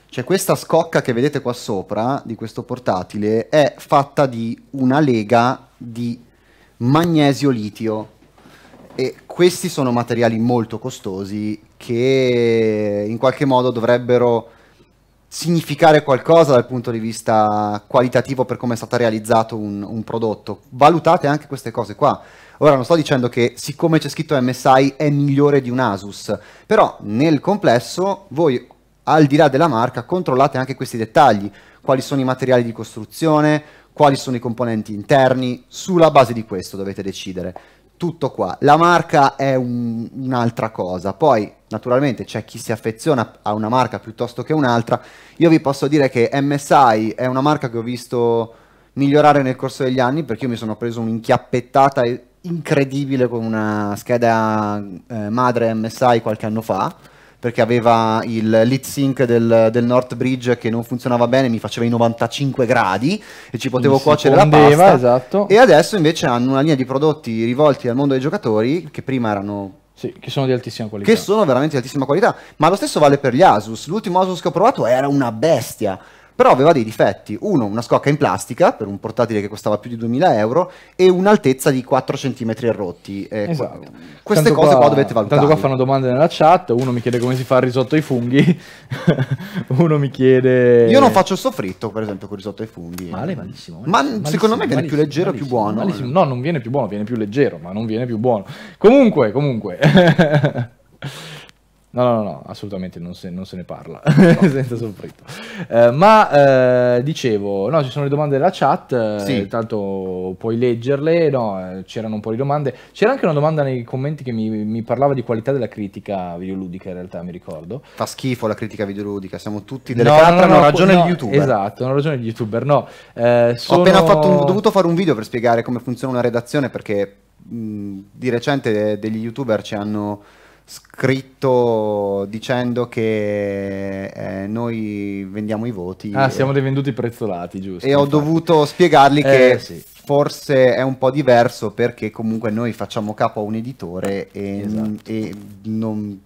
C'è questa scocca che vedete qua sopra di questo portatile, è fatta di una lega di magnesio-litio e questi sono materiali molto costosi che in qualche modo dovrebbero significare qualcosa dal punto di vista qualitativo per come è stato realizzato un, un, prodotto. Valutate anche queste cose qua. Ora non sto dicendo che siccome c'è scritto MSI è migliore di un Asus, però nel complesso voi al di là della marca controllate anche questi dettagli, quali sono i materiali di costruzione, quali sono i componenti interni, sulla base di questo dovete decidere tutto qua. La marca è un, un'altra cosa. Poi, naturalmente, c'è chi si affeziona a una marca piuttosto che un'altra. Io vi posso dire che MSI è una marca che ho visto migliorare nel corso degli anni perché io mi sono preso un'inchiappettata incredibile con una scheda eh, madre MSI qualche anno fa perché aveva il lead sync del, del North Bridge che non funzionava bene, mi faceva i 95 gradi e ci potevo cuocere la pasta. Esatto. E adesso invece hanno una linea di prodotti rivolti al mondo dei giocatori che prima erano sì, che sono di altissima qualità. Che sono veramente di altissima qualità. Ma lo stesso vale per gli Asus. L'ultimo Asus che ho provato era una bestia però aveva dei difetti. Uno, una scocca in plastica per un portatile che costava più di 2000 euro e un'altezza di 4 cm e rotti. Eh, esatto. queste tanto cose qua, qua dovete valutare. Tanto qua fanno domande nella chat, uno mi chiede come si fa il risotto ai funghi, uno mi chiede... Io non faccio il soffritto, per esempio, con il risotto ai funghi. Male, malissimo. malissimo ma malissimo, secondo me viene più leggero e più buono. Malissimo. No, non viene più buono, viene più leggero, ma non viene più buono. Comunque, comunque... No, no, no, assolutamente non se, non se ne parla, no. senza soffritto. Eh, ma eh, dicevo, no, ci sono le domande della chat, eh, sì. eh, tanto puoi leggerle, no, eh, c'erano un po' di domande. C'era anche una domanda nei commenti che mi, mi, parlava di qualità della critica videoludica, in realtà mi ricordo. Fa schifo la critica videoludica, siamo tutti delle no, catre, no, hanno ragione gli youtuber. Esatto, hanno ragione gli youtuber, no. Sono... Eh, ho appena fatto, ho dovuto fare un video per spiegare come funziona una redazione perché mh, di recente degli youtuber ci hanno scritto dicendo che eh, noi vendiamo i voti. Ah, e... siamo dei venduti prezzolati, giusto. E infatti. ho dovuto spiegargli eh, che sì. forse è un po' diverso perché comunque noi facciamo capo a un editore e, esatto. e non...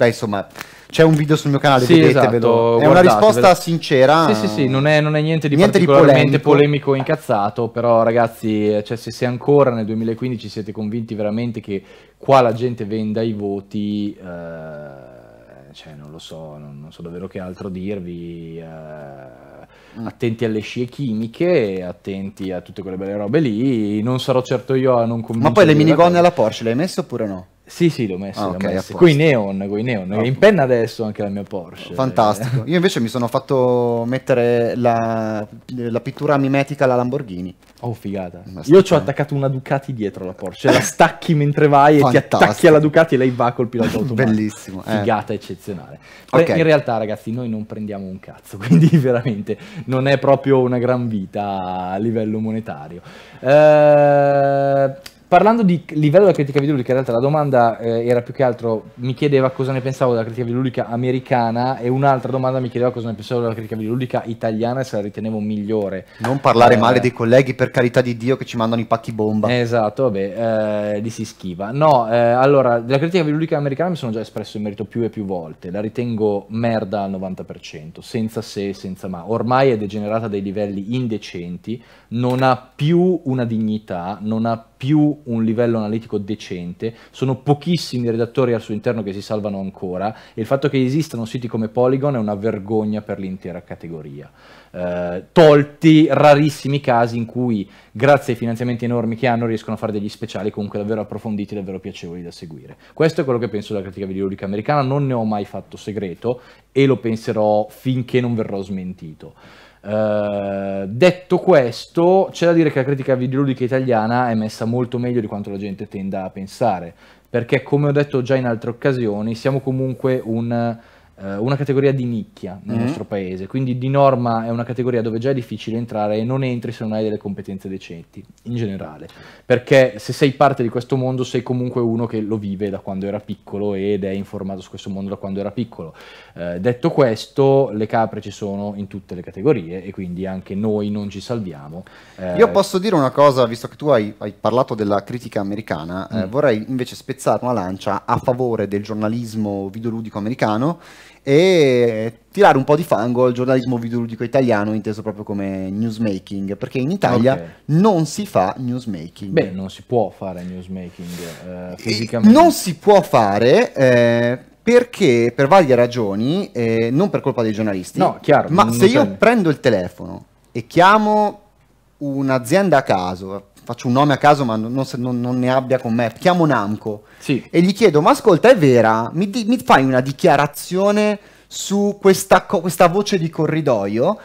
Beh, insomma, c'è un video sul mio canale, sì, vedetevelo. Esatto, è una risposta velo. sincera. Sì, sì, sì, non è, non è niente di niente particolarmente di polemico. polemico incazzato, però ragazzi, eh, cioè, se, se ancora nel 2015 siete convinti veramente che qua la gente venda i voti, eh, cioè non lo so, non, non, so davvero che altro dirvi. Eh, mm. attenti alle scie chimiche, attenti a tutte quelle belle robe lì. Non sarò certo io a non convincere. Ma poi le minigonne alla Porsche le hai messe oppure no? Sì, sì, l'ho messo. Ah, ah, okay, messo. Con i neon, con i neon. Oh. In penna adesso anche la mia Porsche. Fantastico. Io invece mi sono fatto mettere la, la pittura mimetica alla Lamborghini. Oh, figata. Io ci ho attaccato una Ducati dietro la Porsche. La stacchi mentre vai e ti attacchi alla Ducati e lei va col pilota automatico. Bellissimo. Eh. Figata eh. eccezionale. Okay. In realtà, ragazzi, noi non prendiamo un cazzo, quindi veramente non è proprio una gran vita a livello monetario. Eh... Parlando di livello della critica videoludica, in realtà la domanda eh, era più che altro mi chiedeva cosa ne pensavo della critica videoludica americana e un'altra domanda mi chiedeva cosa ne pensavo della critica videoludica italiana e se la ritenevo migliore. Non parlare eh, male dei colleghi per carità di Dio che ci mandano i pacchi bomba. Esatto, vabbè, eh, li si schiva. No, eh, allora, della critica videoludica americana mi sono già espresso in merito più e più volte, la ritengo merda al 90%, senza se, senza ma. Ormai è degenerata a dei livelli indecenti, non ha più una dignità, non ha più un livello analitico decente, sono pochissimi i redattori al suo interno che si salvano ancora e il fatto che esistano siti come Polygon è una vergogna per l'intera categoria. Eh, tolti rarissimi casi in cui grazie ai finanziamenti enormi che hanno riescono a fare degli speciali comunque davvero approfonditi, e davvero piacevoli da seguire. Questo è quello che penso della critica videoludica americana, non ne ho mai fatto segreto e lo penserò finché non verrò smentito. Eh, detto questo, c'è da dire che la critica videoludica italiana è messa molto meglio di quanto la gente tenda a pensare, perché come ho detto già in altre occasioni, siamo comunque un eh, una categoria di nicchia nel mm nostro paese, quindi di norma è una categoria dove già è difficile entrare e non entri se non hai delle competenze decenti, in generale, perché se sei parte di questo mondo sei comunque uno che lo vive da quando era piccolo ed è informato su questo mondo da quando era piccolo. Eh, detto questo, le capre ci sono in tutte le categorie e quindi anche noi non ci salviamo. Eh, Io posso dire una cosa, visto che tu hai, hai parlato della critica americana, eh, mm. eh, vorrei invece spezzare una lancia a favore del giornalismo videoludico americano e tirare un po' di fango al giornalismo videoludico italiano inteso proprio come newsmaking, perché in Italia okay. non si fa newsmaking. Beh, non si può fare newsmaking eh, fisicamente. Non si può fare eh, perché per varie ragioni, eh, non per colpa dei giornalisti, no, chiaro, ma se io prendo il telefono e chiamo un'azienda a caso, faccio un nome a caso ma non, non, non ne abbia con me, chiamo Namco sì. e gli chiedo ma ascolta è vera, mi, di, mi fai una dichiarazione su questa, questa voce di corridoio?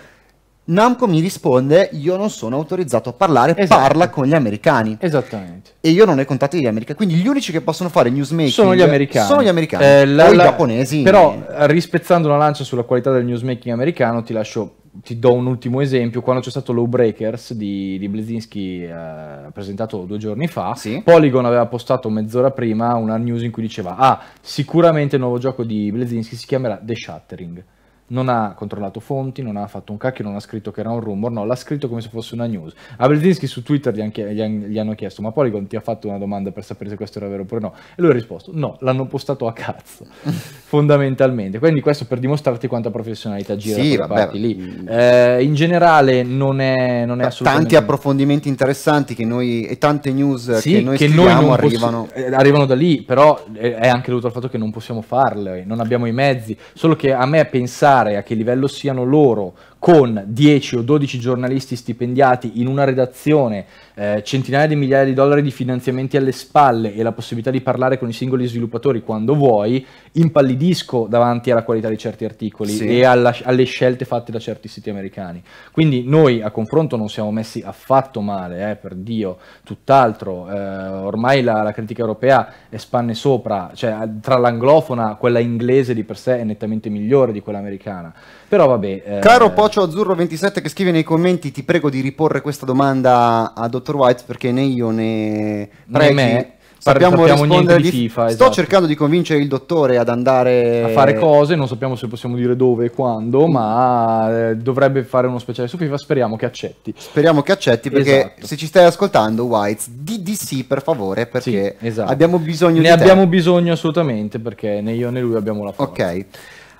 Namco mi risponde: Io non sono autorizzato a parlare, esatto. parla con gli americani. Esattamente. E io non ho i contatti degli americani. Quindi gli unici che possono fare newsmaking sono gli americani. Sono gli americani. Eh, la, o la, i giapponesi. Però, rispezzando la lancia sulla qualità del newsmaking americano, ti lascio ti do un ultimo esempio, quando c'è stato Lawbreakers di, di Blezinski eh, presentato due giorni fa, sì. Polygon aveva postato mezz'ora prima una news in cui diceva ah, sicuramente il nuovo gioco di Blazinski si chiamerà The Shattering non ha controllato fonti, non ha fatto un cacchio, non ha scritto che era un rumor, no, l'ha scritto come se fosse una news. A Brzezinski su Twitter gli, han gli, gli, hanno chiesto, ma Polygon ti ha fatto una domanda per sapere se questo era vero oppure no? E lui ha risposto, no, l'hanno postato a cazzo, fondamentalmente. Quindi questo per dimostrarti quanta professionalità gira sì, da vabbè. lì. Mm. Eh, in generale non è, non è assolutamente... Tanti approfondimenti interessanti noi, e tante news sì, che noi che noi arrivano... Possi- eh, arrivano da lì, però è anche dovuto al fatto che non possiamo farle, non abbiamo i mezzi, solo che a me pensare valutare a che livello siano loro con 10 o 12 giornalisti stipendiati in una redazione, eh, centinaia di migliaia di dollari di finanziamenti alle spalle e la possibilità di parlare con i singoli sviluppatori quando vuoi, impallidisco davanti alla qualità di certi articoli sì. e alla, alle scelte fatte da certi siti americani. Quindi noi a confronto non siamo messi affatto male, eh, per Dio, tutt'altro, eh, ormai la, la, critica europea è spanne sopra, cioè tra l'anglofona quella inglese di per sé è nettamente migliore di quella americana. Però vabbè. Eh... Caro Pocio Azzurro 27 che scrive nei commenti, ti prego di riporre questa domanda a Dottor White perché né io né, né me sappiamo, sappiamo di FIFA. Sto esatto. cercando di convincere il dottore ad andare a fare cose, non sappiamo se possiamo dire dove e quando, ma eh, dovrebbe fare uno speciale su FIFA, speriamo che accetti. Speriamo che accetti perché esatto. se ci stai ascoltando Whites, di, di sì per favore perché sì, esatto. abbiamo bisogno ne di Ne abbiamo te. bisogno assolutamente perché né io né lui abbiamo la forza. Ok.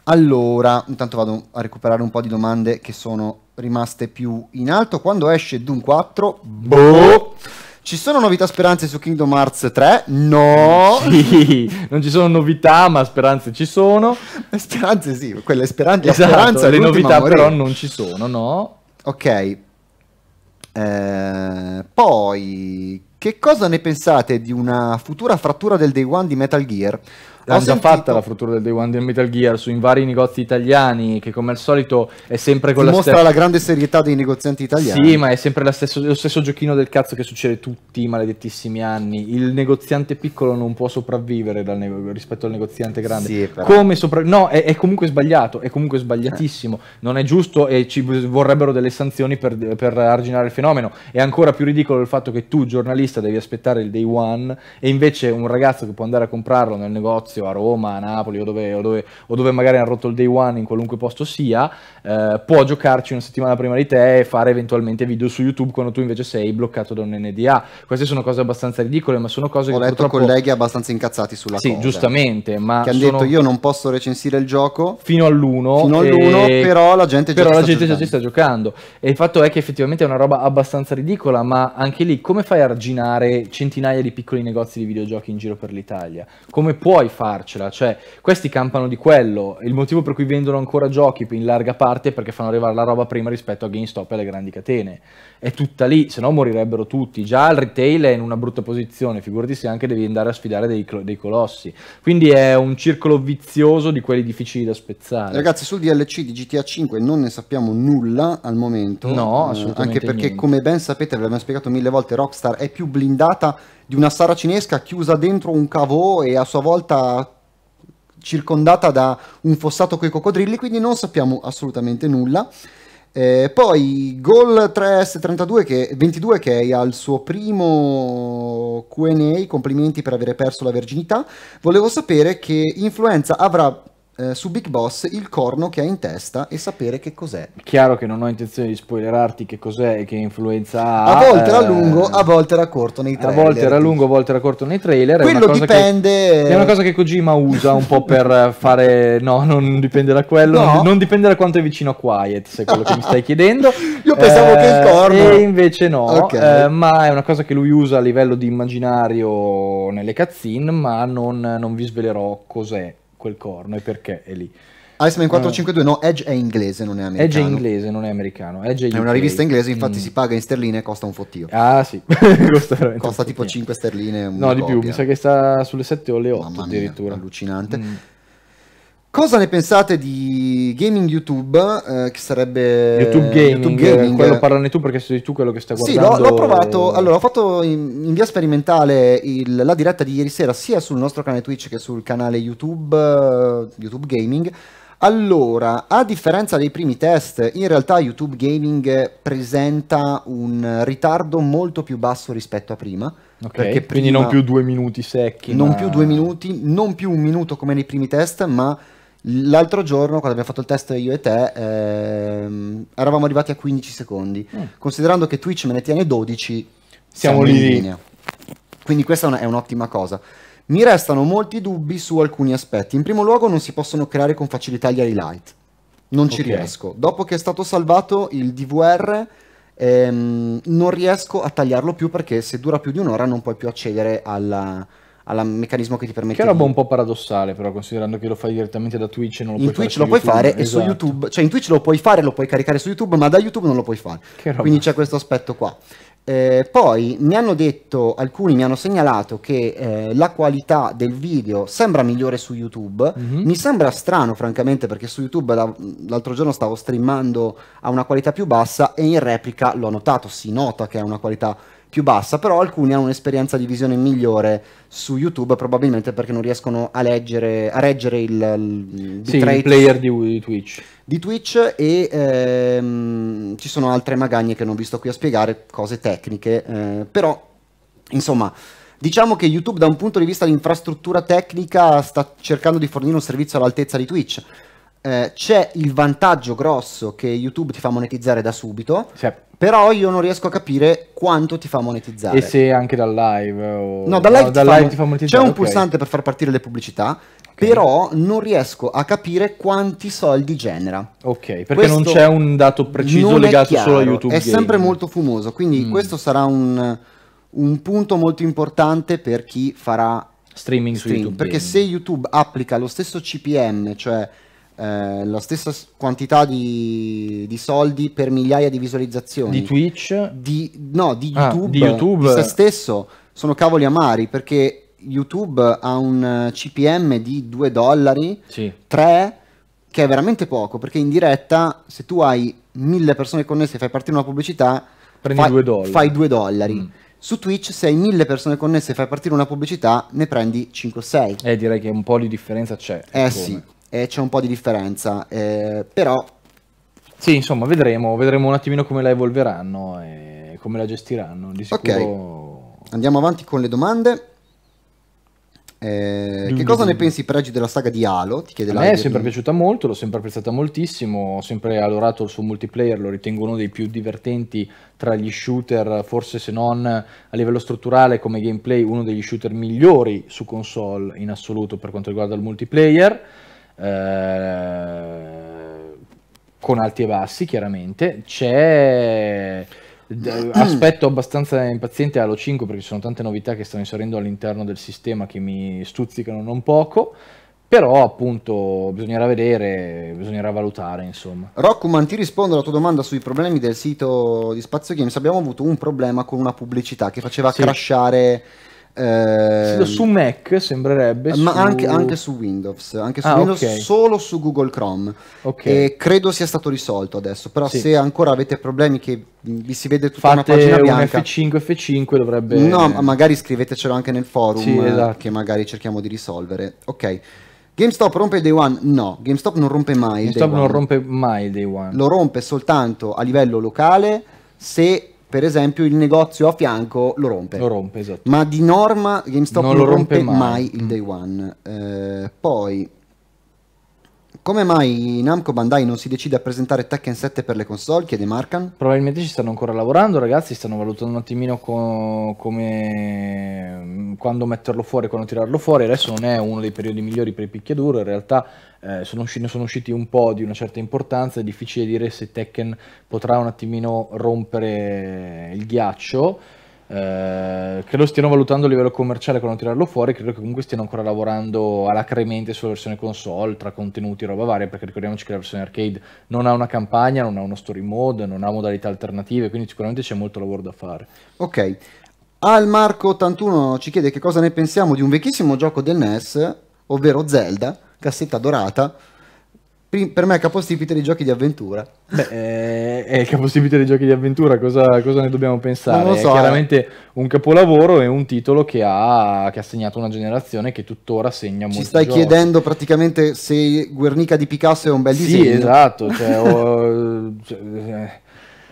Allora, intanto vado a recuperare un po' di domande che sono rimaste più in alto. Quando esce Doom 4? Boh! Ci sono novità speranze su Kingdom Hearts 3? No! Sì, non ci sono novità, ma speranze ci sono. Eh, speranze sì, quelle speranze. Esatto, speranza le novità morire. però non ci sono, no? Ok. Eh, poi, che cosa ne pensate di una futura frattura del Day One di Metal Gear? L'hanno già fatta la fruttura del Day One del Metal Gear su in vari negozi italiani che come al solito è sempre quella stessa... Mostra stessa... la grande serietà dei negozianti italiani. Sì, ma è sempre stesso, lo stesso giochino del cazzo che succede tutti i maledettissimi anni. Il negoziante piccolo non può sopravvivere ne... rispetto al negoziante grande. Sì, però... Come sopra... No, è, è, comunque sbagliato, è comunque sbagliatissimo. Eh. Non è giusto e ci vorrebbero delle sanzioni per, per arginare il fenomeno. È ancora più ridicolo il fatto che tu, giornalista, devi aspettare il Day One e invece un ragazzo che può andare a comprarlo nel negozio negozio a Roma, a Napoli o dove, o dove, o dove magari hanno rotto il day one in qualunque posto sia, eh, può giocarci una settimana prima di te e fare eventualmente video su YouTube quando tu invece sei bloccato da un NDA. Queste sono cose abbastanza ridicole, ma sono cose Ho che... Ho letto purtroppo... colleghi abbastanza incazzati sulla sì, cosa. Sì, giustamente, ma... Che hanno sono... detto io non posso recensire il gioco. Fino all'uno, Fino all'1, e... però la gente, però già, la gente già ci sta giocando. E il fatto è che effettivamente è una roba abbastanza ridicola, ma anche lì come fai a arginare centinaia di piccoli negozi di videogiochi in giro per l'Italia? Come puoi fare? farcela, cioè questi campano di quello, il motivo per cui vendono ancora giochi in larga parte è perché fanno arrivare la roba prima rispetto a GameStop e alle grandi catene, è tutta lì, se no morirebbero tutti, già il retail è in una brutta posizione, figurati se anche devi andare a sfidare dei, dei colossi, quindi è un circolo vizioso di quelli difficili da spezzare. Ragazzi sul DLC di GTA 5 non ne sappiamo nulla al momento, no, eh, assolutamente eh, anche perché niente. come ben sapete, ve l'abbiamo spiegato mille volte, Rockstar è più blindata di una saracinesca chiusa dentro un cavò e a sua volta circondata da un fossato coi coccodrilli, quindi non sappiamo assolutamente nulla. Eh, poi Gol 3S32 che, 22 che è al suo primo QA, complimenti per aver perso la verginità. Volevo sapere che influenza avrà eh, su Big Boss il corno che ha in testa e sapere che cos'è. Chiaro che non ho intenzione di spoilerarti che cos'è e che influenza ha. A volte era eh, lungo, a volte era corto nei trailer. A volte era lungo, a volte era corto nei trailer. Quello è dipende. Che, è una cosa che Kojima usa un po' per fare. No, non dipende da quello. No. Non dipende da quanto è vicino a Quiet, se è quello che mi stai chiedendo. Io pensavo eh, che il corno. Eh, e invece no. Okay. Eh, ma è una cosa che lui usa a livello di immaginario nelle cutscene. Ma non, non vi svelerò cos'è quel corno e perché è lì. Iceman 452 eh. no, Edge è inglese, non è americano. Edge è inglese, non è americano. È, è, una rivista inglese, infatti mm. si paga in sterline e costa un fottio. Ah sì, costa, costa tipo 5 sterline. No, copia. di più, mi sa che sta sulle 7 o le 8 Mamma addirittura. Mia, allucinante. Mm. Cosa ne pensate di gaming YouTube? Eh, che sarebbe YouTube Gaming, YouTube eh, gaming. quello parlane tu perché sei tu quello che stai guardando. Sì, l'ho, provato. E... Allora, ho fatto in, in via sperimentale il, la diretta di ieri sera sia sul nostro canale Twitch che sul canale YouTube, uh, YouTube Gaming. Allora, a differenza dei primi test, in realtà YouTube Gaming presenta un ritardo molto più basso rispetto a prima. Ok, perché prima, quindi non più due minuti secchi. Non ma... più due minuti, non più un minuto come nei primi test, ma L'altro giorno, quando abbiamo fatto il test io e te, ehm, eravamo arrivati a 15 secondi. Mm. Considerando che Twitch me ne tiene 12, siamo, siamo lì. in linea. Quindi questa è, una, è un'ottima cosa. Mi restano molti dubbi su alcuni aspetti. In primo luogo, non si possono creare con facilità gli highlight. Non ci okay. riesco. Dopo che è stato salvato il DVR, ehm, non riesco a tagliarlo più perché se dura più di un'ora non puoi più accedere alla, al meccanismo che ti permette. Che roba di... un po' paradossale, però, considerando che lo fai direttamente da Twitch e non lo in puoi Twitch fare. lo puoi YouTube, fare esatto. e su esatto. YouTube, cioè in Twitch lo puoi fare, lo puoi caricare su YouTube, ma da YouTube non lo puoi fare. Quindi c'è questo aspetto qua. Eh, poi mi hanno detto, alcuni mi hanno segnalato che eh, la qualità del video sembra migliore su YouTube. Mm-hmm. Mi sembra strano, francamente, perché su YouTube la, l'altro giorno stavo streamando a una qualità più bassa e in replica l'ho notato, si nota che è una qualità più bassa, però alcuni hanno un'esperienza di visione migliore su YouTube, probabilmente perché non riescono a, leggere, a reggere il, il, sì, il player di, di, Twitch. Di Twitch e ehm, ci sono altre magagne che non vi sto qui a spiegare, cose tecniche, eh, però insomma... Diciamo che YouTube da un punto di vista di infrastruttura tecnica sta cercando di fornire un servizio all'altezza di Twitch. Eh, c'è il vantaggio grosso che YouTube ti fa monetizzare da subito, sì. Però io non riesco a capire quanto ti fa monetizzare. E se anche dal live? Eh, o... No, dal live, no, ti, dal fa live mon- ti, fa monetizzare. C'è un okay. pulsante per far partire le pubblicità, okay. però non riesco a capire quanti soldi genera. Ok, perché questo non c'è un dato preciso legato chiaro, solo a YouTube. È Game. sempre molto fumoso, quindi mm. questo sarà un, un, punto molto importante per chi farà streaming stream, su YouTube. Perché Game. se YouTube applica lo stesso CPM, cioè eh, la stessa quantità di, di, soldi per migliaia di visualizzazioni di Twitch, di, no, di ah, YouTube, ah, di YouTube. Di se stesso sono cavoli amari perché YouTube ha un CPM di 2 dollari, sì. 3 che è veramente poco perché in diretta se tu hai mille persone connesse e fai partire una pubblicità Prendi fai 2 dollari, fai 2 dollari. Mm. Su Twitch, se hai mille persone connesse e fai partire una pubblicità, ne prendi 5 o 6. Eh, direi che un po' di differenza c'è. Eh come. sì e c'è un po' di differenza, eh, però... Sì, insomma, vedremo, vedremo un attimino come la evolveranno e come la gestiranno. Di sicuro... Ok, andiamo avanti con le domande. Eh, che cosa ne pensi Pregi della saga di Halo? Ti chiede A me è sempre piaciuta molto, l'ho sempre apprezzata moltissimo, ho sempre adorato il suo multiplayer, lo ritengo uno dei più divertenti tra gli shooter, forse se non a livello strutturale come gameplay uno degli shooter migliori su console in assoluto per quanto riguarda il multiplayer. Eh, con alti e bassi chiaramente, c'è aspetto abbastanza impaziente allo 5 perché ci sono tante novità che stanno inserendo all'interno del sistema che mi stuzzicano non poco però appunto bisognerà vedere, bisognerà valutare insomma. Rockuman ti rispondo alla tua domanda sui problemi del sito di Spazio Games, abbiamo avuto un problema con una pubblicità che faceva sì. crashare eh, su Mac sembrerebbe. Ma su... Anche, anche, su Windows, anche su ah, Windows okay. solo su Google Chrome. Okay. E credo sia stato risolto adesso, però sì. se ancora avete problemi che vi si vede tutta Fate una pagina bianca... F5, F5 dovrebbe... No, magari scrivetecelo anche nel forum sì, eh, esatto. che magari cerchiamo di risolvere. Ok. GameStop rompe day one? No, GameStop non rompe mai GameStop il day non rompe mai day one. Lo rompe soltanto a livello locale se per esempio il negozio a fianco lo rompe. Lo rompe, esatto. Ma di norma GameStop non, lo rompe, rompe mai. mai. il day one. Eh, poi come mai Namco Bandai non si decide a presentare Tekken 7 per le console? chiede Markan. Probabilmente ci stanno ancora lavorando, ragazzi, stanno valutando un attimino co- come quando metterlo fuori, quando tirarlo fuori. Adesso non è uno dei periodi migliori per i picchiaduro, in realtà eh, sono, usciti, sono usciti un po' di una certa importanza, è difficile dire se Tekken potrà un attimino rompere il ghiaccio. Eh, che lo stiano valutando a livello commerciale quando tirarlo fuori, credo che comunque stiano ancora lavorando alacremente sulla versione console, tra contenuti e roba varia, perché ricordiamoci che la versione arcade non ha una campagna, non ha uno story mode, non ha modalità alternative, quindi sicuramente c'è molto lavoro da fare. Ok. Al Marco 81 ci chiede che cosa ne pensiamo di un vecchissimo gioco del NES, ovvero Zelda, cassetta dorata, per me è capostipite dei giochi di avventura. Beh, eh, è il capostipite dei giochi di avventura, cosa, cosa ne dobbiamo pensare? Non lo so, è eh. chiaramente eh. un capolavoro e un titolo che ha, che ha, segnato una generazione che tuttora segna molto. Ci stai giochi. chiedendo praticamente se Guernica di Picasso è un bel sì, disegno. Sì, esatto. Cioè, o, cioè, eh,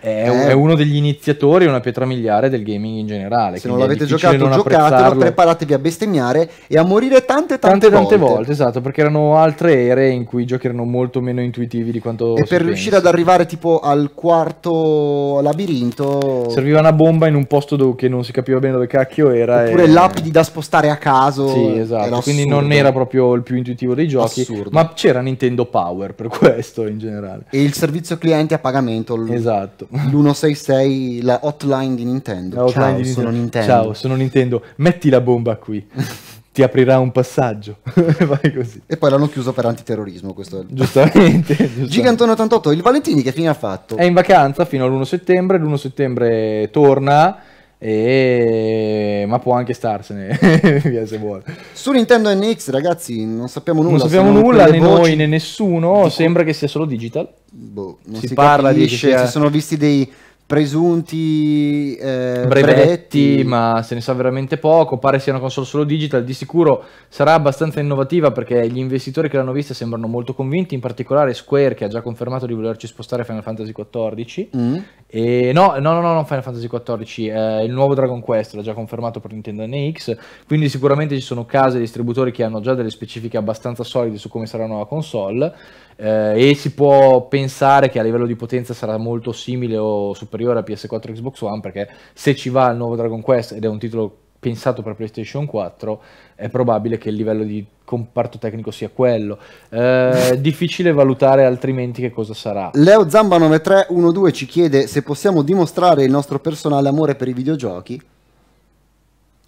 è, eh. è, uno degli iniziatori, una pietra miliare del gaming in generale. Se non l'avete giocato, non giocatelo, preparatevi a bestemmiare e a morire tante tante, tante, tante volte. volte. Esatto, perché erano altre ere in cui i giochi erano molto meno intuitivi di quanto... E per pensa. riuscire ad arrivare tipo al quarto labirinto... Serviva una bomba in un posto dove, che non si capiva bene dove cacchio era. Oppure e... lapidi da spostare a caso. Sì, esatto, quindi non era proprio il più intuitivo dei giochi, assurdo. ma c'era Nintendo Power per questo in generale. E il servizio cliente a pagamento. Esatto l'166, la hotline di Nintendo. Hotline Ciao, di sono Nintendo. Ciao, sono Nintendo. Metti la bomba qui. ti aprirà un passaggio. Vai così. E poi l'hanno chiuso per antiterrorismo. Questo giustamente, giustamente. Gigantone88, il Valentini che fine ha fatto? È in vacanza fino all'1 settembre. L'1 settembre torna e... ma può anche starsene via se vuole. Su Nintendo NX ragazzi non sappiamo nulla. Non sappiamo nulla né noi né nessuno, sembra che sia solo digital. Boh, non si, si parla capisce, di che sia... si sono visti dei presunti eh, brevetti, brevetti, ma se ne sa veramente poco. Pare sia una console solo digital. Di sicuro sarà abbastanza innovativa perché gli investitori che l'hanno vista sembrano molto convinti. In particolare Square, che ha già confermato di volerci spostare Final Fantasy XIV. Mm. E no, no, no, no, non Final Fantasy XIV, eh, il nuovo Dragon Quest l'ha già confermato per Nintendo NX. Quindi sicuramente ci sono case e distributori che hanno già delle specifiche abbastanza solide su come sarà la nuova console eh, e si può pensare che a livello di potenza sarà molto simile o superiore a PS4 e Xbox One perché se ci va il nuovo Dragon Quest ed è un titolo pensato per PlayStation 4 è probabile che il livello di comparto tecnico sia quello eh, difficile valutare altrimenti che cosa sarà Leo Zamba 9312 ci chiede se possiamo dimostrare il nostro personale amore per i videogiochi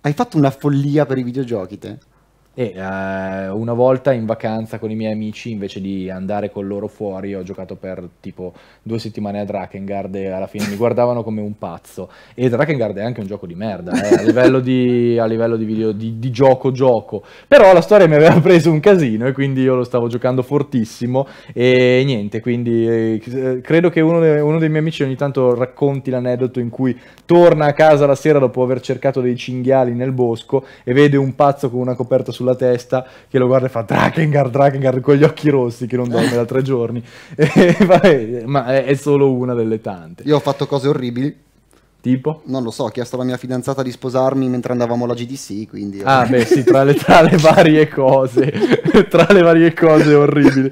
hai fatto una follia per i videogiochi te? E uh, una volta in vacanza con i miei amici, invece di andare con loro fuori, ho giocato per tipo due settimane a Drakengard e alla fine mi guardavano come un pazzo. E Drakengard è anche un gioco di merda, eh, a livello, di, a livello di, video, di, di, gioco gioco. Però la storia mi aveva preso un casino e quindi io lo stavo giocando fortissimo e niente, quindi eh, credo che uno, de, uno dei miei amici ogni tanto racconti l'aneddoto in cui torna a casa la sera dopo aver cercato dei cinghiali nel bosco e vede un pazzo con una coperta sulla sulla testa che lo guarda e fa Drakengard, Drakengard con gli occhi rossi che non dorme da tre giorni. E, vabbè, ma è, è solo una delle tante. Io ho fatto cose orribili. Tipo? Non lo so, ho chiesto alla mia fidanzata di sposarmi mentre andavamo alla GDC, quindi... Ah, beh, sì, tra le, tra le varie cose, tra le varie cose orribili.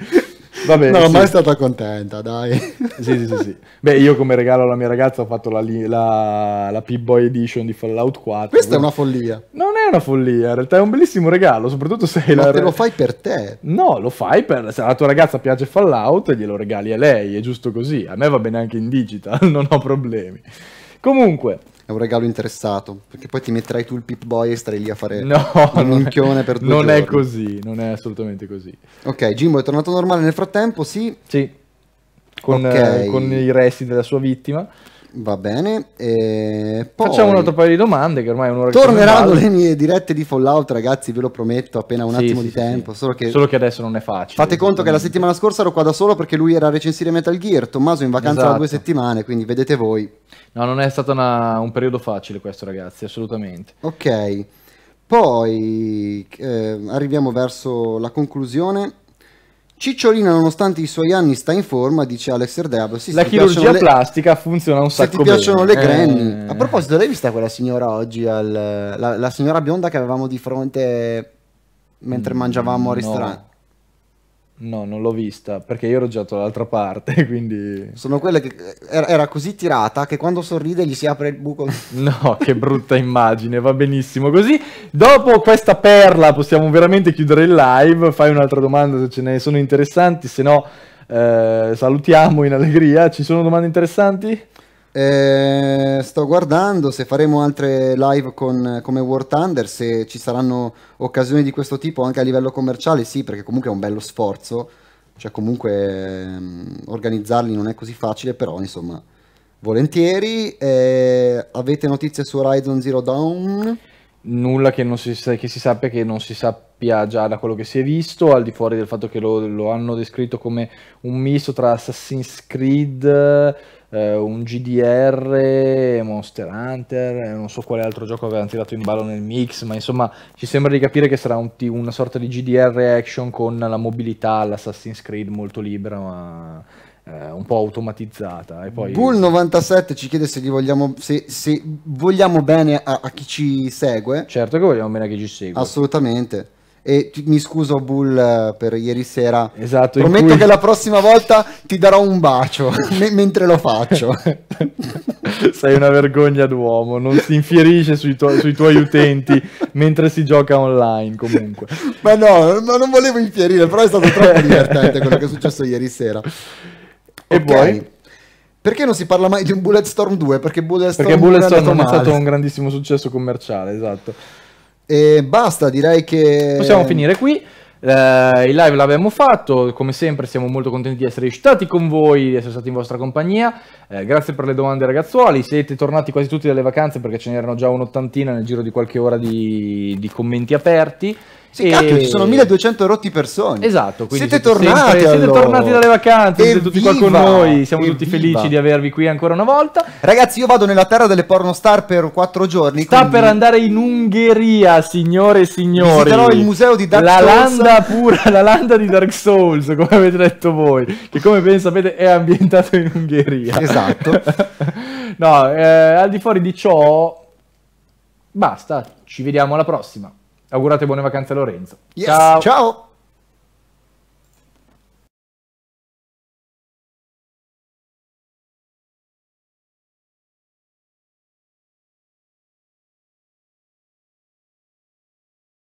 Vabbè, no, sì. ma è stata contenta, dai. sì, sì, sì, sì, Beh, io come regalo alla mia ragazza ho fatto la, la, la P-Boy Edition di Fallout 4. Questa quindi... è una follia. Non è una follia, in realtà è un bellissimo regalo, soprattutto se... Ma la... te lo fai per te? No, lo fai per... Se la tua ragazza piace Fallout, glielo regali a lei, è giusto così. A me va bene anche in digital, non ho problemi. Comunque, è un regalo interessato. Perché poi ti metterai tu il Pip Boy e starei lì a fare no, un minchione per due Non giorni. è così, non è assolutamente così. Ok, Jimbo è tornato normale nel frattempo, sì? Sì, con, okay. eh, con i resti della sua vittima. Va bene. E poi... Facciamo un altro paio di domande che ormai è un'ora Torneranno le mie dirette di Fallout, ragazzi, ve lo prometto, appena un sì, attimo sì, di sì, tempo. Solo che... solo, che... adesso non è facile. Fate conto che la settimana scorsa ero qua da solo perché lui era a recensire Metal Gear, Tommaso in vacanza esatto. da due esatto. settimane, quindi vedete voi. No, non è stato una... un periodo facile questo, ragazzi, assolutamente. Ok. Poi eh, arriviamo verso la conclusione. Cicciolina, nonostante i suoi anni, sta in forma, dice Alex Erdab. Sì, la chirurgia le... plastica funziona un sacco. Se ti piacciono le granny. Eh. A proposito, l'hai vista quella signora oggi, al... la, la, signora bionda che avevamo di fronte mentre mm, mangiavamo al no. ristorante? No, non l'ho vista perché io ero già dall'altra parte, quindi... Sono quelle che era, così tirata che quando sorride gli si apre il buco. no, che brutta immagine, va benissimo. Così, dopo questa perla possiamo veramente chiudere il live. Fai un'altra domanda se ce ne sono interessanti, se no eh, salutiamo in allegria. Ci sono domande interessanti? Eh, sto guardando se faremo altre live con, come War Thunder, se ci saranno occasioni di questo tipo anche a livello commerciale, sì, perché comunque è un bello sforzo, cioè comunque mh, ehm, organizzarli non è così facile, però insomma, volentieri. Eh, avete notizie su Horizon Zero Dawn? nulla che, non si, che si sappia che non si sappia già da quello che si è visto, al di fuori del fatto che lo, lo hanno descritto come un misto tra Assassin's Creed, eh, un GDR, Monster Hunter, eh, non so quale altro gioco avevano tirato in ballo nel mix, ma insomma ci sembra di capire che sarà un, una sorta di GDR action con la mobilità all'Assassin's Creed molto libera, ma eh, un po' automatizzata. E poi... Bull 97 ci chiede se, vogliamo, se, se vogliamo bene a, a, chi ci segue. Certo che vogliamo bene a chi ci segue. Assolutamente. E ti, mi scuso Bull per ieri sera. Esatto. Prometto cui... che la prossima volta ti darò un bacio mentre lo faccio. Sei una vergogna d'uomo, non si infierisce sui, tu- sui tuoi utenti mentre si gioca online comunque. ma no, ma non volevo infierire, però è stato troppo divertente quello che è successo ieri sera. E okay. poi? Perché non si parla mai di un Bulletstorm 2? Perché Bulletstorm, Perché Bulletstorm non è stato un grandissimo successo commerciale, esatto. E basta, direi che... Possiamo finire qui. Eh, il live l'abbiamo fatto, come sempre siamo molto contenti di essere stati con voi, di essere stati in vostra compagnia. Eh, grazie per le domande ragazzuoli, siete tornati quasi tutti dalle vacanze perché ce n'erano già un'ottantina nel giro di qualche ora di, di commenti aperti. Sì, e... cacchio, ci sono 1200 rotti persone. Esatto, quindi siete, siete tornati. Sempre, allora. Siete tornati dalle vacanze, Evviva! siete tutti qua con noi, siamo Evviva! tutti felici di avervi qui ancora una volta. Ragazzi, io vado nella terra delle pornostar per 4 giorni. Sta quindi... per andare in Ungheria, signore e signori. Visiterò il museo di Dark la Souls. Landa pura, la landa di Dark Souls, come avete detto voi, che come ben sapete è ambientato in Ungheria. Esatto. no, eh, al di fuori di ciò... Basta, ci vediamo alla prossima. Augurate buone vacanze a Lorenzo. Yes. Ciao. Ciao.